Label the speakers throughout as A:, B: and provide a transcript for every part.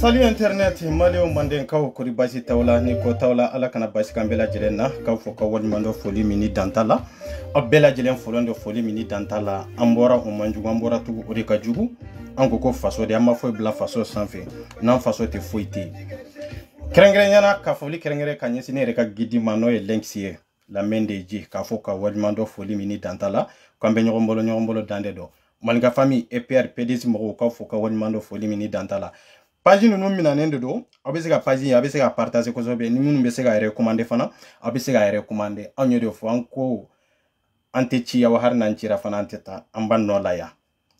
A: Salut internet maliyɛw mandenkaw kori basi t'aw ni ko t'aw la ala kana basi kan bɛɛ lajɛlen na k'aw fɔ ka waleɲuman dɔ foli mini dantala dan t'a la aw bɛɛ foli min ni dan o man jugu an bɔra tugu o an ko ko faso de an b'a foyi bila faso sanfɛ n'an faso tɛ foyi tɛ yen ka foli kɛrɛnkɛrɛn ka ɲɛsin ne yɛrɛ ka gidi ma n'o ye lɛnkisi ye lamɛn ji k'a fɔ ka waleɲuman dɔ foli min ni dan t'a la k'an bɛ ɲɔgɔn bolo ɲɔgɔn bolo fami epr pdc mɔgɔw k'a fɔ ka waleɲuman dɔ foli min ni paji ninnu minanen de don aw bɛ se ka paji in a bɛ se ka partager kosɛbɛ ni minnu bɛ se ka recommande fana aw bɛ se ka recommande anw ye de fɔ an ko an tɛ ci aw hali n'an cira fana an tɛ taa an ba nɔ la yan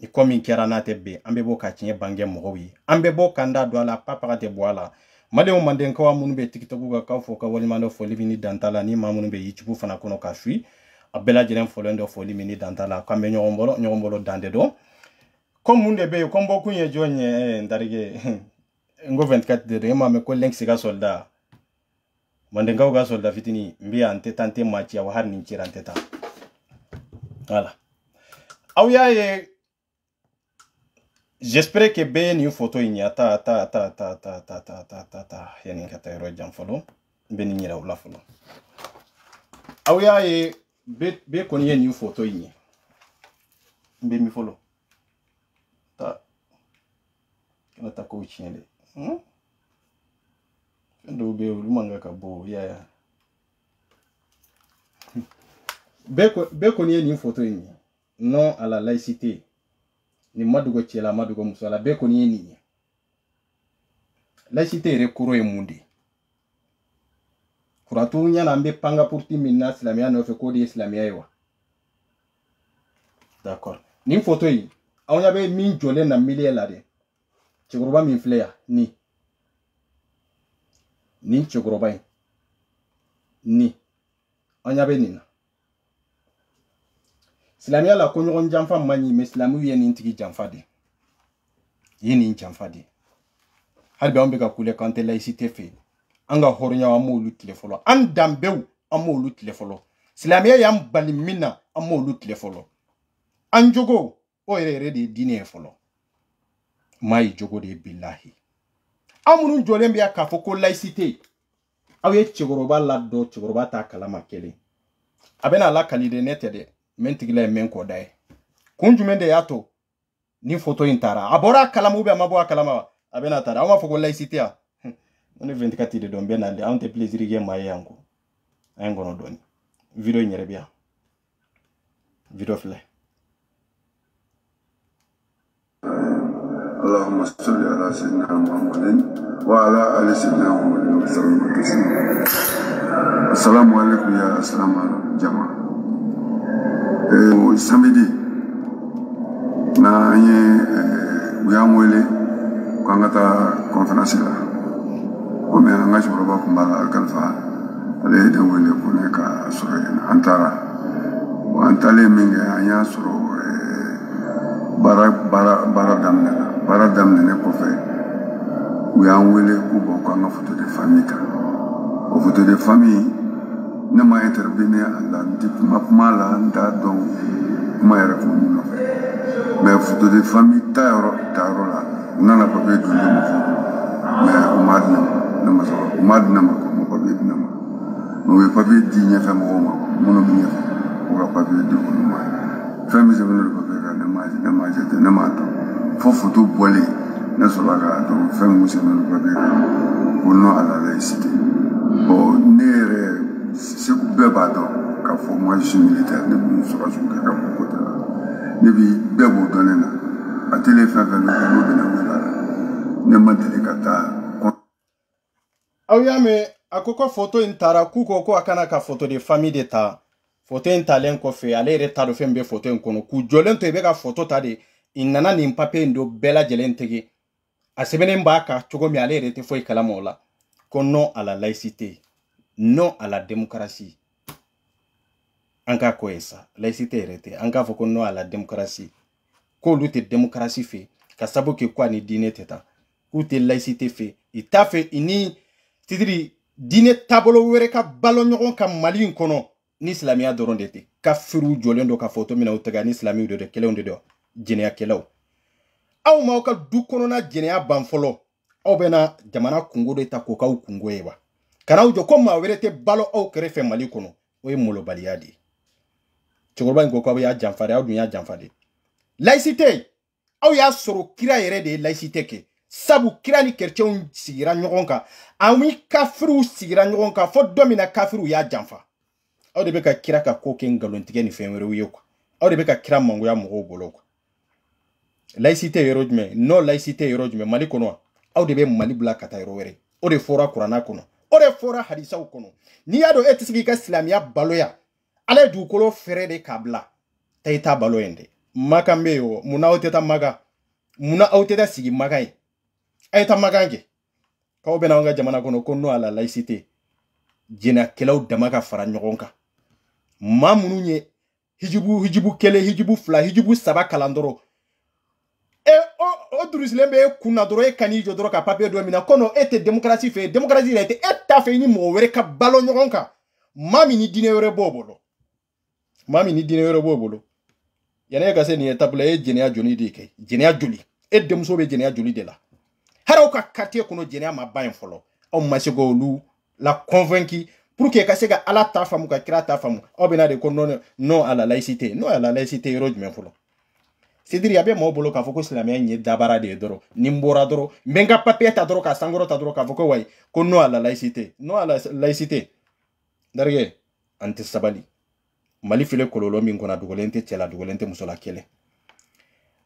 A: i ko min kɛra n'a tɛ bɛn an bɛ bɔ ka tiɲɛ bange mɔgɔw ye an bɛ bɔ k'an da don a la papaga tɛ bɔ a la madenw mandenkaw minnu bɛ tikitɔku kan k'aw fɔ ka walima dɔ fɔli bɛ ni danta la ni maa minnu bɛ youtube fana kɔnɔ ka suwi a bɛɛ lajɛlen fɔlen dɔ fɔli bɛ ni danta la k'an bɛ ɲɔgɔn bolo ɲɔgɔn bolo dan de don ko mun de bɛ yen ko n bɔkun ye jɔn ye n tarike ngo 24 dere ma me ko lenk siga solda mande ngaw solda fitini mbiya ante tante machi ya har nin kira ta wala aw ya ye j'espère que be ni photo inya ta ta ta ta ta ta ta ta ta ta yani ka ta ro jam folo be ni nyira folo aw ya ye be koni ye ni photo inya be mi folo ta kana ta ko chiende kanda hmm? ube olumanga kabo yaya bɛɛ ye nin foto in ye non à la laïcité ni madugo cɛ la madogo muso la bɛɛ kɔni ye nin ye laïcité yɛrɛ koro ye mun de kuratu ɲana an bɛ panga puruti min na silamɛya nɔfɛ k'o de ye silamɛya ye wa d'accord nin foto in aw be bɛ min jɔlen na miliyɛ la dɛ Chokroba mi fle ya, ni. Ni chokroba yi. Ni. O nyabe nina. Slamya la konyo yon janfa manyi, me slamye yon yon tiki janfa de. Yon yon janfa de. Hadbe yon beka kule kante la yisi tefe, an ga hornya wamo lout le folo. An dambe yon, wamo lout le folo. Slamya yon balimina, wamo lout le folo. An jogo, o yere yere di ne folo. ma yi jogo de bilahi aw minnu jɔlen bɛ yan k'a fɔ ko laïcité aw ye cɛkɔrɔba ladɔn cɛkɔrɔba t'a kalama kelen a bɛna a lakali dɛ ne tɛ dɛ mɛ n tigila ye mɛ n kɔda ye kun jumɛn de y'a to ni foto in taara a bɔra a kalama ubiyɛn a ma bɔ a kalama wa a bɛna a taara aw b'a fɔ ko laïcité a n ne fɛn tɛ ka ti de dɔn n bɛ na de anw tɛ plaisir kɛ maa ye yan ko an ye n kɔnɔ dɔɔni video in yɛrɛ bɛ yan video filɛ
B: اللهم صل على سيدنا محمد وعلى ال سيدنا محمد وسلم تسليما السلام عليكم يا السلام عليكم جماعه samedi na ye u y'an wele k'an ka la komi an ka cɛkɔrɔba kun b'a la alikalifa ale ye wele ko ne ka baara daminɛnen kɔfɛ u y'an wele k'u bɔ k'an ka foto de famille kan o foto de famille ne ma intervenir a la n ti kuma kuma la n t'a dɔn kuma yɛrɛ kun mun nɔfɛ mɛ foto de famille ta yɔrɔ ta yɔrɔ la u nana papiye dun ne ma fɔlɔ mɛ u m'a di ne ma ne ma sɔrɔ u m'a di ne ma u ma papiye di ne ma mɛ u ye papiye di ɲɛfɛ mɔgɔw ma minnu bɛ ɲɛfɛ u ka papiye di olu ma fɛn min sɛbɛnnen don papiye kan ne m'a ne m'a jate ne m'a dɔn. fo foto bɔlen ne sɔrɔla k'a dɔn fɛn min sɛbɛn no papiye kan ko nɔ a la laïcité bɔn ne yɛrɛ segu bɛɛ b'a dɔn k'a fɔ moi je suis militaire ne bi sɔrɔsiw kɛ ka mɔgɔ ta la ne bi bɛɛ b'o dɔn ne na a tele fɛn fɛn bɛ kɛ n'o bɛna wele a la ne ma deli ka taa.
A: aw y'a mɛn a ko ko foto in taara k'u ko ko a kana ka foto de famille de ta foto in talen kɔfɛ ale yɛrɛ t'a dɔn fɛn min bɛ foto in kɔnɔ k'u jɔlen to i bɛ ka foto ta de in nana nin papiye in don bɛɛ lajɛlen tɛgɛ a sɛbɛnnen b'a kan cogo min ale yɛrɛ tɛ foyi kalama o la ko non à la laïcité non démocratie an k'a ko ye sa laïcité yɛrɛ tɛ an k'a fɔ ko non à la démocratie k'olu tɛ démocratie fɛ ka sabu kɛ ko ani diinɛ tɛ i t'a fɛ i ni titiri diinɛ taabolo wɛrɛ ka balo ɲɔgɔn ka mali in kɔnɔ ni silamɛya dɔrɔn de tɛ kafiriw jɔlen don ka fɔ to min de don kelenw de jɛnɛyakɛlaw aw ma aw ka du kɔnɔna jɛnɛya ban fɔlɔ aw bɛna jamana kungo de ta k'o k'aw kungo ye wa kan'aw jɔ ko maa wɛrɛ tɛ balo aw kɛrɛfɛ mali kɔnɔ o ye molobaliya de ye cɛkɔrɔba in ko k'aw y'a janfa de aw dun y'a janfa de layisite aw y'a sɔrɔ kira yɛrɛ de ye layisite kɛ sabu kira ni kerecɛnw sigira ɲɔgɔn kan ani kafiriw sigira ɲɔgɔn kan fɔ dɔ min na kafiriw y'a janfa aw de bɛ ka kira ka ko kɛ nkalontigɛ ni fɛn wɛrɛw ye aw de bɛ ka kira mangoya mɔgɔw bolo laïcité yɔrɔ jumɛn non laïcité yɔrɔ jumɛn mali kɔnɔ aw de bɛ mali bila ka taa yɔrɔ wɛrɛ o de fɔra kuranna kɔnɔ o de fɔra hadisaw kɔnɔ n'i y'a dɔn e tɛ se k'i ka silamɛya baloya ala ye dugukolo fɛrɛ de k'a bila ta i t'a balo yen dɛ maka n bɛ yen o munna aw tɛ taa maka munna aw tɛ taa sigi maka ye a ye taa maka kɛ k'aw bɛ n'anw ka jamana kɔnɔ ko non à la laïcité jɛnnakɛlaw dama ka fara ɲɔgɔn kan maa minnu ye hijibu hijibu kelen hijibu fila hijibu saba kalan dɔrɔn o durusilen bɛ e kun na dɔrɔn e ka n'i jɔ dɔrɔn ka papiye dɔ minɛ kɔnɔ e tɛ demokarasi fɛ demokarasi yɛrɛ tɛ e ta fɛ i ni mɔgɔ wɛrɛ ka balo ɲɔgɔn kan maa min ni diinɛ wɛrɛ b'o bolo maa min ni diinɛ wɛrɛ b'o bolo yanni e ka se nin étape la e ye jɛnɛya joli de kɛ jɛnɛya joli e denmuso bɛ jɛnɛya joli de la hali ka quartier kɔnɔ jɛnɛya ma ban yen fɔlɔ aw ma se k'olu la convaincre pour que ka se ka ala ta faamu ka kira ta faamu aw bɛna de ko non non à la laïcité non à la laïcité yɔrɔ jumɛn fɔlɔ sediri a bɛ maaw bolo k'a fɔ ko silamɛya ye dabara de ye dɔrɔn ni n bɔra dɔrɔn n bɛ n ka papiye ta dɔrɔn k'a sankɔrɔ ta dɔrɔn k'a fɔ ko wayi ko non à la laïcité non à la laïcité darikɛ an tɛ sabali mali filɛ kɔlɔlɔ min kɔnɔ a dogolen tɛ cɛ la a dogolen tɛ muso la kelen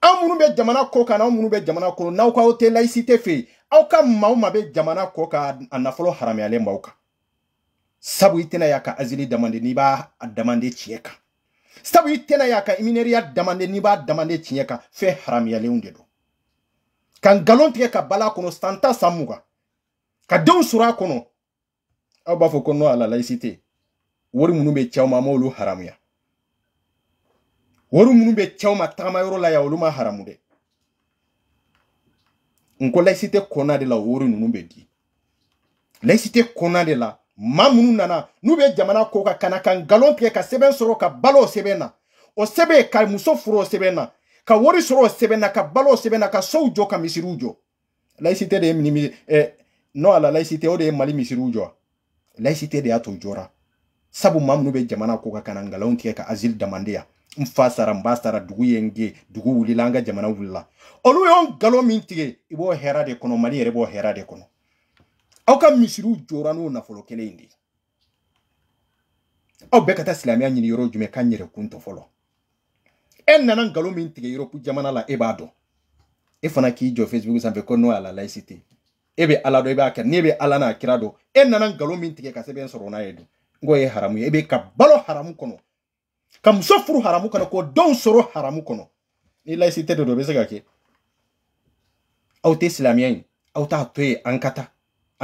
A: aw minnu bɛ jamana kɔ kan aw minnu bɛ jamana kɔnɔ n'aw ka aw tɛ laïcité fɛ yen aw ka maa o maa bɛ jamana kɔ kan a nafolo haramuyalen b'aw kan sabu i tɛna y'a ka azili damande n'i b'a damande tiɲɛ kan sabu i tɛna y'a ka imineriya damande n'i b'a damande tiɲɛ kan fɛn haramiyalenw de don ka nkalon tigɛ ka bala kɔnɔ san ta san mugan ka denw sɔrɔ a kɔnɔ aw b'a fɔ ko nɔ a la layisite wari minnu bɛ cɛw ma an m'olu haramuya wari minnu bɛ cɛw ma tagamayɔrɔ la yan olu ma haramu dɛ n ko layisite kɔnɔna de la o wari ninnu bɛ di layisite kɔnɔna de la maa minnu nana n'u bɛ jamana ko kan ka na ka nkalon tigɛ ka sɛbɛn sɔrɔ ka balo o sɛbɛn na o sɛbɛn ka muso furu o sɛbɛn na ka wari sɔrɔ o sɛbɛn na ka balo o sɛbɛn na ka sow jɔ ka misiriw jɔ laïcité de ye mini eh, non la laïcité o de ye mali misiriw jɔ laïcité de y'a to jɔra sabu maa minnu bɛ jamana ko kan ka na nkalon tigɛ ka asile damande yan n fa sara n ba sara dugu ye n ge dugu wulila an ka jamana wulila olu y'o nkalon min tigɛ i b'o hɛra de kɔnɔ mali yɛrɛ b'o hɛra de kɔnɔ aw ka misiriw jɔra n'o nafolo kelen in de ye aw bɛɛ ka taa silamɛya ɲini yɔrɔ jumɛn k'an yɛrɛ kun tɔ fɔlɔ e nana nkalon min tigɛ yɔrɔpu jamana la e b'a dɔn e fana k'i jɔ facebook sanfɛ ko n'o y'a la laïcité e bɛ ala dɔn e b'a kɛ n'e bɛ ala n'a kira dɔn e nana nkalon min tigɛ ka sɛbɛn sɔrɔ n'a ye dun n k'o e ye haramu ye e bɛ ka balo haramu kɔnɔ ka muso furu haramu kɔnɔ k'o denw sɔrɔ haramu kɔnɔ ni laïcité de don o bɛ se ka kɛ aw tɛ silamɛya in aw t'a to yen an ka taa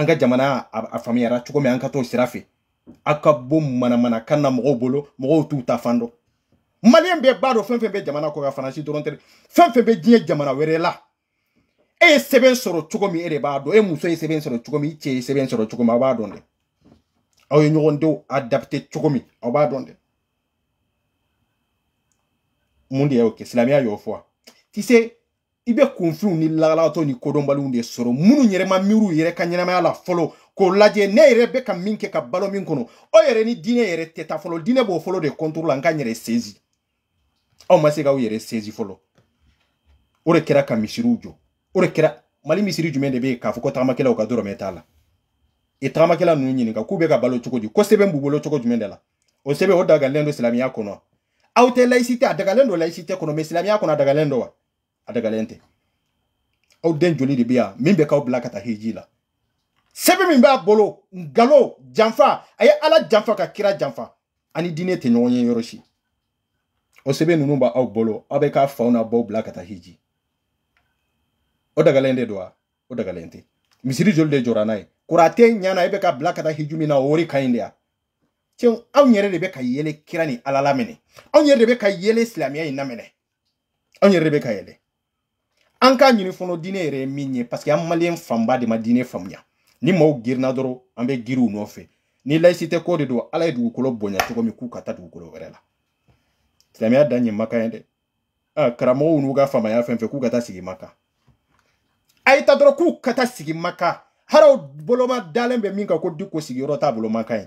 A: an ka jamana a faamuyara cogo min an ka t'o sira fɛ a ka bɔ manamanakan na mɔgɔw bolo mɔgɔw t'u ta fan dɔn maliyɛn bɛɛ b'a dɔn fɛn bɛ jamana kɔ kan faransi dɔrɔn tɛ fɛn bɛ diɲɛ jamana wɛrɛ la e ye sɛbɛn sɔrɔ cogo min e de b'a dɔn e muso ye sɛbɛn sɔrɔ cogo min i e cɛ ye sɛbɛn sɔrɔ cogo min aw b'a dɔn dɛ aw ye ɲɔgɔndenw adapte cogo min aw b'a dɔn dɛ mun de y'o kɛ silamɛya y'o fɔ wa ti i bɛ kunfinw ni lagalagatɔw ni kodɔnbaliw de sɔrɔ minnu yɛrɛ ma miiriw yɛrɛ ka ɲɛnamaya la fɔlɔ k'o lajɛ ne yɛrɛ bɛ ka min kɛ ka balo min kɔnɔ o yɛrɛ ni diinɛ yɛrɛ tɛ taa fɔlɔ diinɛ b'o fɔlɔ de kɔntoro la n ka n yɛrɛ sezi aw ma se k'aw yɛrɛ sezi fɔlɔ o de kɛra ka misiriw jɔ o de kɛra mali misiri jumɛn de bɛ yen k'a fɔ ko tagamakɛlaw ka dɔrɔmɛ t'a la i e tagamakɛla ninnu ɲininka k'u bɛ ka balo cogo di ko sɛbɛn b'u bolo cogo jumɛn de la o sɛbɛn o dagalen don silamɛya kɔnɔ aw tɛ layisite a dagalen don layisite kɔnɔ mɛ silamɛya kɔnɔ a dagalen don wa adagalen tɛ aw den joli de bɛ yan min bɛ k'aw bila ka taa hiji la sɛbɛn min b'a bolo nkalon janfa a ye ala janfa ka kira janfa ani diinɛ tɛ ɲɔgɔn ye yɔrɔ si o sɛbɛn ninnu b'aw bolo aw bɛ k'a faw n'a baw bila ka taa hiji o dagalen de don wa o dagalen tɛ misiri joli de jɔra n'a ye kuratɛ ɲana e bɛ ka bila ka taa hiji min na o de ka ɲi de yan tiɲɛ anw yɛrɛ de bɛ ka yɛlɛ kira ni ala lamɛnɛ anw yɛrɛ de bɛ ka yɛlɛ silamɛya in lamɛnɛ anw yɛrɛ de bɛ ka yɛlɛ an k'a ɲini fɔlɔ diinɛ yɛrɛ ye min ye paseke an maliyɛn fanba de ma diinɛ faamuya ni maaw girinna dɔrɔn an bɛ giriw nɔfɛ ni layisite ko de do ala ye dugukolo bonya cogo min k'u ka taa dugukolo wɛrɛ la silamɛya dan ye maka ye dɛ karamɔgɔw n'u ka faamaya fɛn fɛn k'u ka ta sigi maka a ye ta dɔrɔn k'u ka taa sigi maka haraw boloma dalen bɛ min kan ko diko sigiyɔrɔ t'a bolo maka ye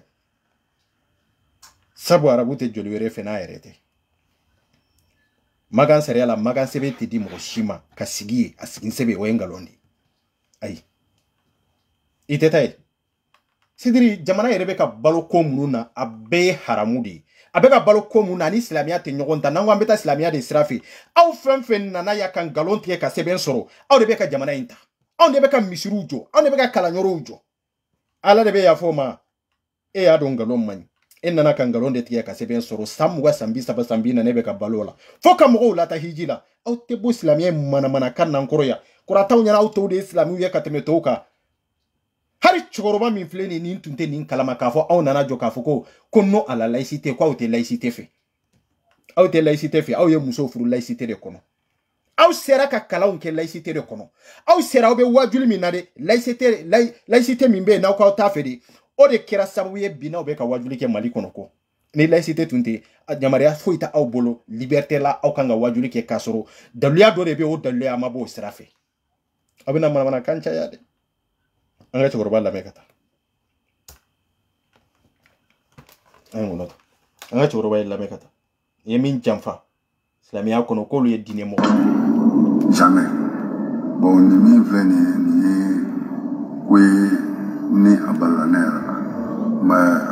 A: sabu arabu tɛ joli wɛrɛ fɛ n'a yɛrɛ tɛ makan sariya la makan sɛbɛn tɛ di mɔgɔ si ma ka sigi ye a sigi sɛbɛn o ye nkalon de ayi i tɛ taa ye sidiri jamana yɛrɛ bɛ ka balo ko minnu na a bɛɛ ye haramu de ye a bɛ ka balo ko mun na ani silamɛya tɛ ɲɔgɔn ta n'an ko an bɛ taa silamɛya de sira fɛ aw fɛn fɛn nana y'a kan nkalon tigɛ ka sɛbɛn sɔrɔ aw de bɛ ka jamana in ta anw de bɛ ka misiriw jɔ anw de bɛ ka kalanyɔrɔw jɔ ala de bɛ yafa o ma e y'a dɔn nkalon man ɲi e nana ka ngalon de tigɛ ka sɛbɛn sɔrɔ san muga san bi saba san bi na ne bɛ ka balo la fɔɔ ka mɔgɔw lata hiji la aw tɛ bɔ silamiya manamanakan nan kɔrɔ ya kɔrɔtaw ɲɛna aw tɔw de ye silamiw ye ka tɛmɛ tɔw kan hali cɛkɔrɔba min filɛ nin nin tun tɛ nin kalama k'a fɔ aw nana jɔ k'a fɔ ko ko nɔ a la layisite ko aw tɛ layisite fɛ aw tɛ layisite fɛ aw ye musow furu layisite de kɔnɔ aw sera ka kalanw kɛ layisite de kɔnɔ aw sera aw bɛ wajuli min na de layisite min bɛ yen n'aw k'aw t'a fɛ de o de kɛra sababu ye bi n'aw bɛ ka wajuli kɛ mali kɔnɔ ko ni laïcité tun tɛ yamariya foyi tɛ aw bolo liberté la aw kan ka wajuli kɛ k'a sɔrɔ daluya dɔ de bɛ o daluya a ma b'o sira fɛ aw bɛna manamanakan caya dɛ an ka cɛkɔrɔba lamɛn ka taa an kɔnɔ ta an ka cɛkɔrɔba ye lamɛn ka taa ye min janfa silamɛya kɔnɔ k'olu ye diinɛ mɔgɔ jamais bon nin min filɛ nin ye nin ye ko ye ni a balila ne yɛrɛ ma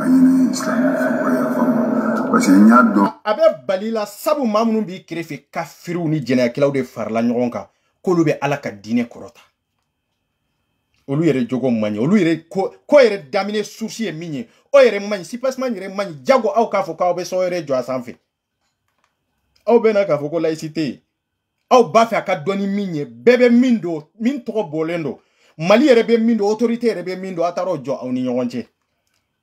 A: Balila sabu maa minnu b'i kɛrɛfɛ kafiriw ni jɛnɛkɛlaw de farala ɲɔgɔn kan k'olu bɛ ala ka diinɛ kɔrɔta olu yɛrɛ jogo man olu yɛrɛ ko ko yɛrɛ daminɛ susi ye min ye o yɛrɛ man ɲi sipasima yɛrɛ man ɲi jago aw k'a fɔ k'aw bɛ sɔn yɛrɛ jɔ a sanfɛ aw bɛ na k'a fɔ ko layisite yen aw b'a fɛ a ka dɔni min ye bɛɛ bɛ min don min tɔgɔ bɔlen don mali yɛrɛ bɛ min don otorite yɛrɛ bɛ min don aw taar'o jɔ aw ni ɲɔgɔn cɛ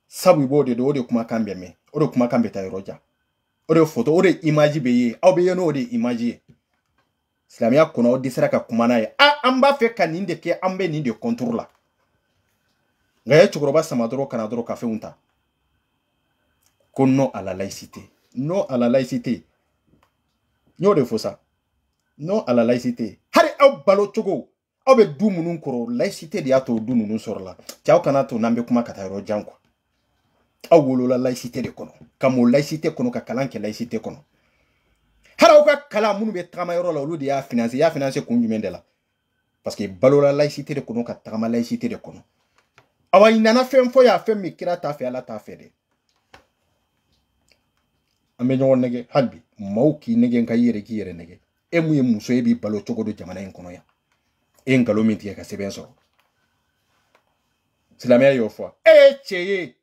A: sabu i de dɔn de kumakan bɛ mɛn o de kumakan bɛ taa yɔrɔ foto o de imaji ye aw bɛ ye n'o de imaji ye silamɛya kɔnɔ aw dɛsɛra ka kuma n'a a an b'a ka nin de kɛ an bɛ nin de kɔntoro sama dɔrɔn kana dɔrɔn ka fɛnw ta ko non à la laïcité non à de fɔ sa non à la laïcité balo cogo aw bɛ du minnu kɔrɔ laïcité de y'a du ninnu sɔrɔla cɛw kana to n'an kuma ka taa awolo wolola de kono. ka laïcité kono ka kalan kɛ layisite kɔnɔ hali aw ka kalan minnu la y'a finance y'a finance kun jumɛn la parce que balola laïcité de kono ka tama de kono. awa inana nana y'a fɛn mi kira t'a fɛ ala t'a fɛ dɛ bi k'i emu emu so e b'i balo choco do jamana en cono ya en nkalon min ka se la e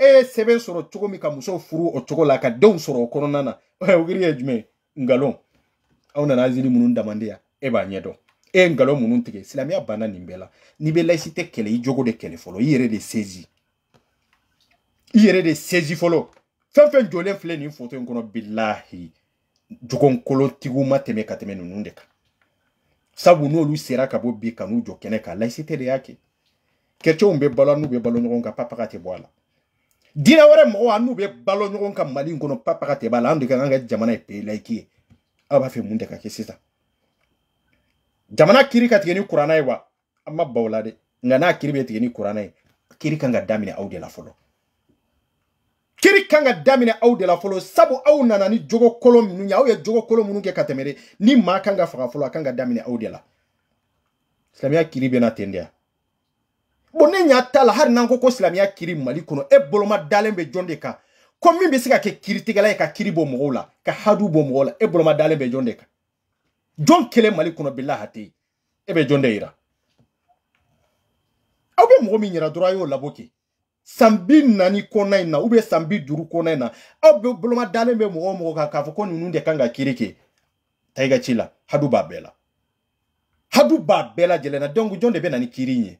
A: e ye sɛbɛn sɔrɔ cogo min ka muso furu o cogo la ka denw sɔrɔ o kɔnɔna na o kiri ye jumɛn nkalon aw nana azili minnu damande yan e b'a ɲɛdɔn e ye nkalon minnu tigɛ silamɛya banna nin bɛɛ la n'i bɛ layisite kɛlɛ i jogo de kɛlɛ fɔlɔ i yɛrɛ de sezi i yɛrɛ de sezi fɔlɔ fɛn fɛn jɔlen filɛ nin foto in kɔnɔ bilahi jogonkolotigiw ma tɛmɛ ka tɛmɛ ninnu de kan sabu n'olu sera ka bɔ bi ka n'u jɔ kɛnɛ kan layisite de y'a kɛ kɛcɛw bɛ balo n'u bɛ balo ɲɔgɔn kan papaga tɛ bɔ a la dina wɛrɛ mɔgɔ an n'u bɛ balo ɲɔgɔn ka mali in kɔnɔ papaga tɛ b'a la an de ka kan ka jamana ye bɛɛ layiki ye aw b'a fɛ mun de ka kɛ sisan jamana kiri ka tigɛ ni kuranna ye wa an ma baw la dɛ nka n'a kiri bɛ tigɛ ni kuranna ye kiri kan ka daminɛ aw de la fɔlɔ kiri kan ka daminɛ aw de la fɔlɔ sabu aw nana ni jogo kolon minnu ye aw ye jogo kolon minnu kɛ ka tɛmɛ de ni maa kan ka faga fɔlɔ a kan ka daminɛ aw de la silamɛya kiri bɛ na ten de bon ne ɲa t'a la hali n'an ko ko silamɛya kiri mali kɔnɔ e boloma dalen bɛ jɔn de kan ko min bɛ se ka kɛ kiritigɛla ye ka kiri bɔ mɔgɔw la ka hadu bɔ mɔgɔw la e boloma dalen bɛ jɔn de kan jɔn kelen mali kɔnɔ bila hate e bɛ jɔn de yira aw bɛ mɔgɔ min yira dɔrɔn a y'o labɔ kɛ san bi naani kɔnɔna in na ubiyɛn san bi duuru kɔnɔna in na aw bɛ boloma dalen bɛ mɔgɔ o mɔgɔ kan k'a fɔ ko ninnu de kan ka kiri kɛ taa i ka ci la hadu b'a bɛɛ la hadu b'a bɛɛ lajɛlen na donc jɔn de bɛ na ni kiri in ye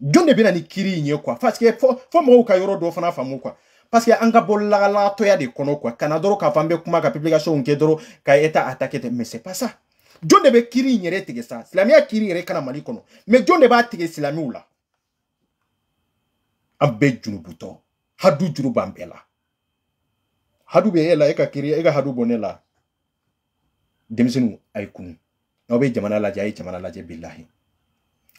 A: jonde de ni kiri in kwa kuwa fo fɔ fɔ mɔgɔw ka yɔrɔ dɔ fana faamu kuwa paseke an ka bɔ lagalagatɔya de kono kwa kana doro k'a fambe kuma ka publication kɛ doro ka eta attaquer tɛ mais c'est pas ça jɔn de kiri in re tege sa ya kiri re kana mali kono mais jonde b'a tege silamɛw ula ambe junu buto hadu juru b'an la hadu be e la e kiri e ka hadu bɔ ne la denmisɛnninw a ye kunu n'aw bɛ jamana la a billahi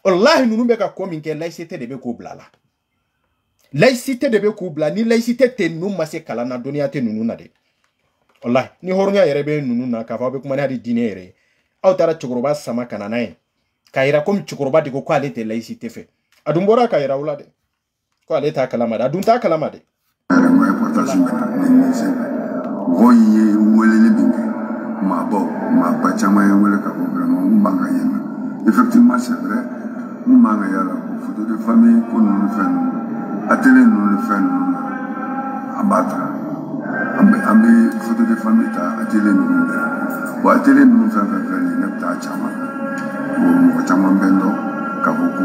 A: walahi ninnu bɛ ka kɔ min kɛ laïcité de bɛ k'u bila la laïcité de bɛ k'u bila ni laïcité tɛ ninnu ma se kalan na dɔnniya tɛ ninnu na dɛ walahi ni hɔrɔnya yɛrɛ bɛ ninnu na k'a fɔ aw bɛ kuma ni hali diinɛ yɛrɛ ye aw taara cɛkɔrɔba sama ka na n'a ye k'a yira komi cɛkɔrɔba de ko k'ale tɛ laïcité fɛ a dun bɔra ka yira aw la dɛ ko t'a kalama dɛ a dun t'a kalama dɛ.
B: mɔgɔ in ye
A: weleli min kɛ maa baw maa ba caman ye
B: wele ka bɔ vraiment mun man ka y'a la ko foto de famille ko ninnu fɛn ninnu atelier ninnu ni fɛn ninnu na an b'a ta an bɛ an bɛ foto de famille ta atelier ninnu bɛɛ bon atelier ninnu fɛn fɛn filɛ nin ye ne bɛ taa caman bon mɔgɔ caman bɛ n dɔn k'a fɔ ko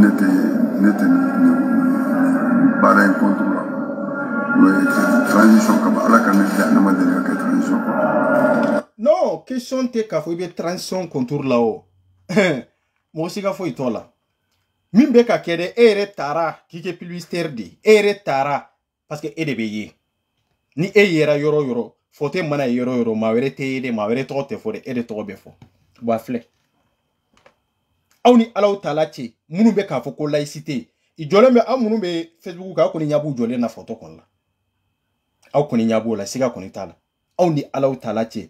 B: ne tɛ ne tɛ nin nin baara in contre la n'o ye
A: transition ka ban ala ka ne da ne ma deli ka kɛ transition kɔnɔ. non question tɛ k'a fɔ i bɛ transition contre la o. mɔgɔ si ka foyi t'o la min bɛ ka kɛ dɛ e yɛrɛ taara k'i kɛ pilistɛri de e yɛrɛ taara paseke e de bɛ ye ni e yera yɔrɔ yɔrɔ fɔte mana ye yɔrɔ yɔrɔ maa wɛrɛ tɛ ye dɛ maa wɛrɛ tɔgɔ tɛ fɔ dɛ e de tɔgɔ bɛ fɔ wa filɛ aw ni alaw taala cɛ minnu bɛ k'a fɔ ko layisite i jɔlen bɛ aw minnu bɛ facebook kan aw kɔni ɲɛ b'u jɔlen na fɔtɔ kɔni la aw kɔni ɲɛ b'o la siga kɔni t'a la aw ni alaw taala cɛ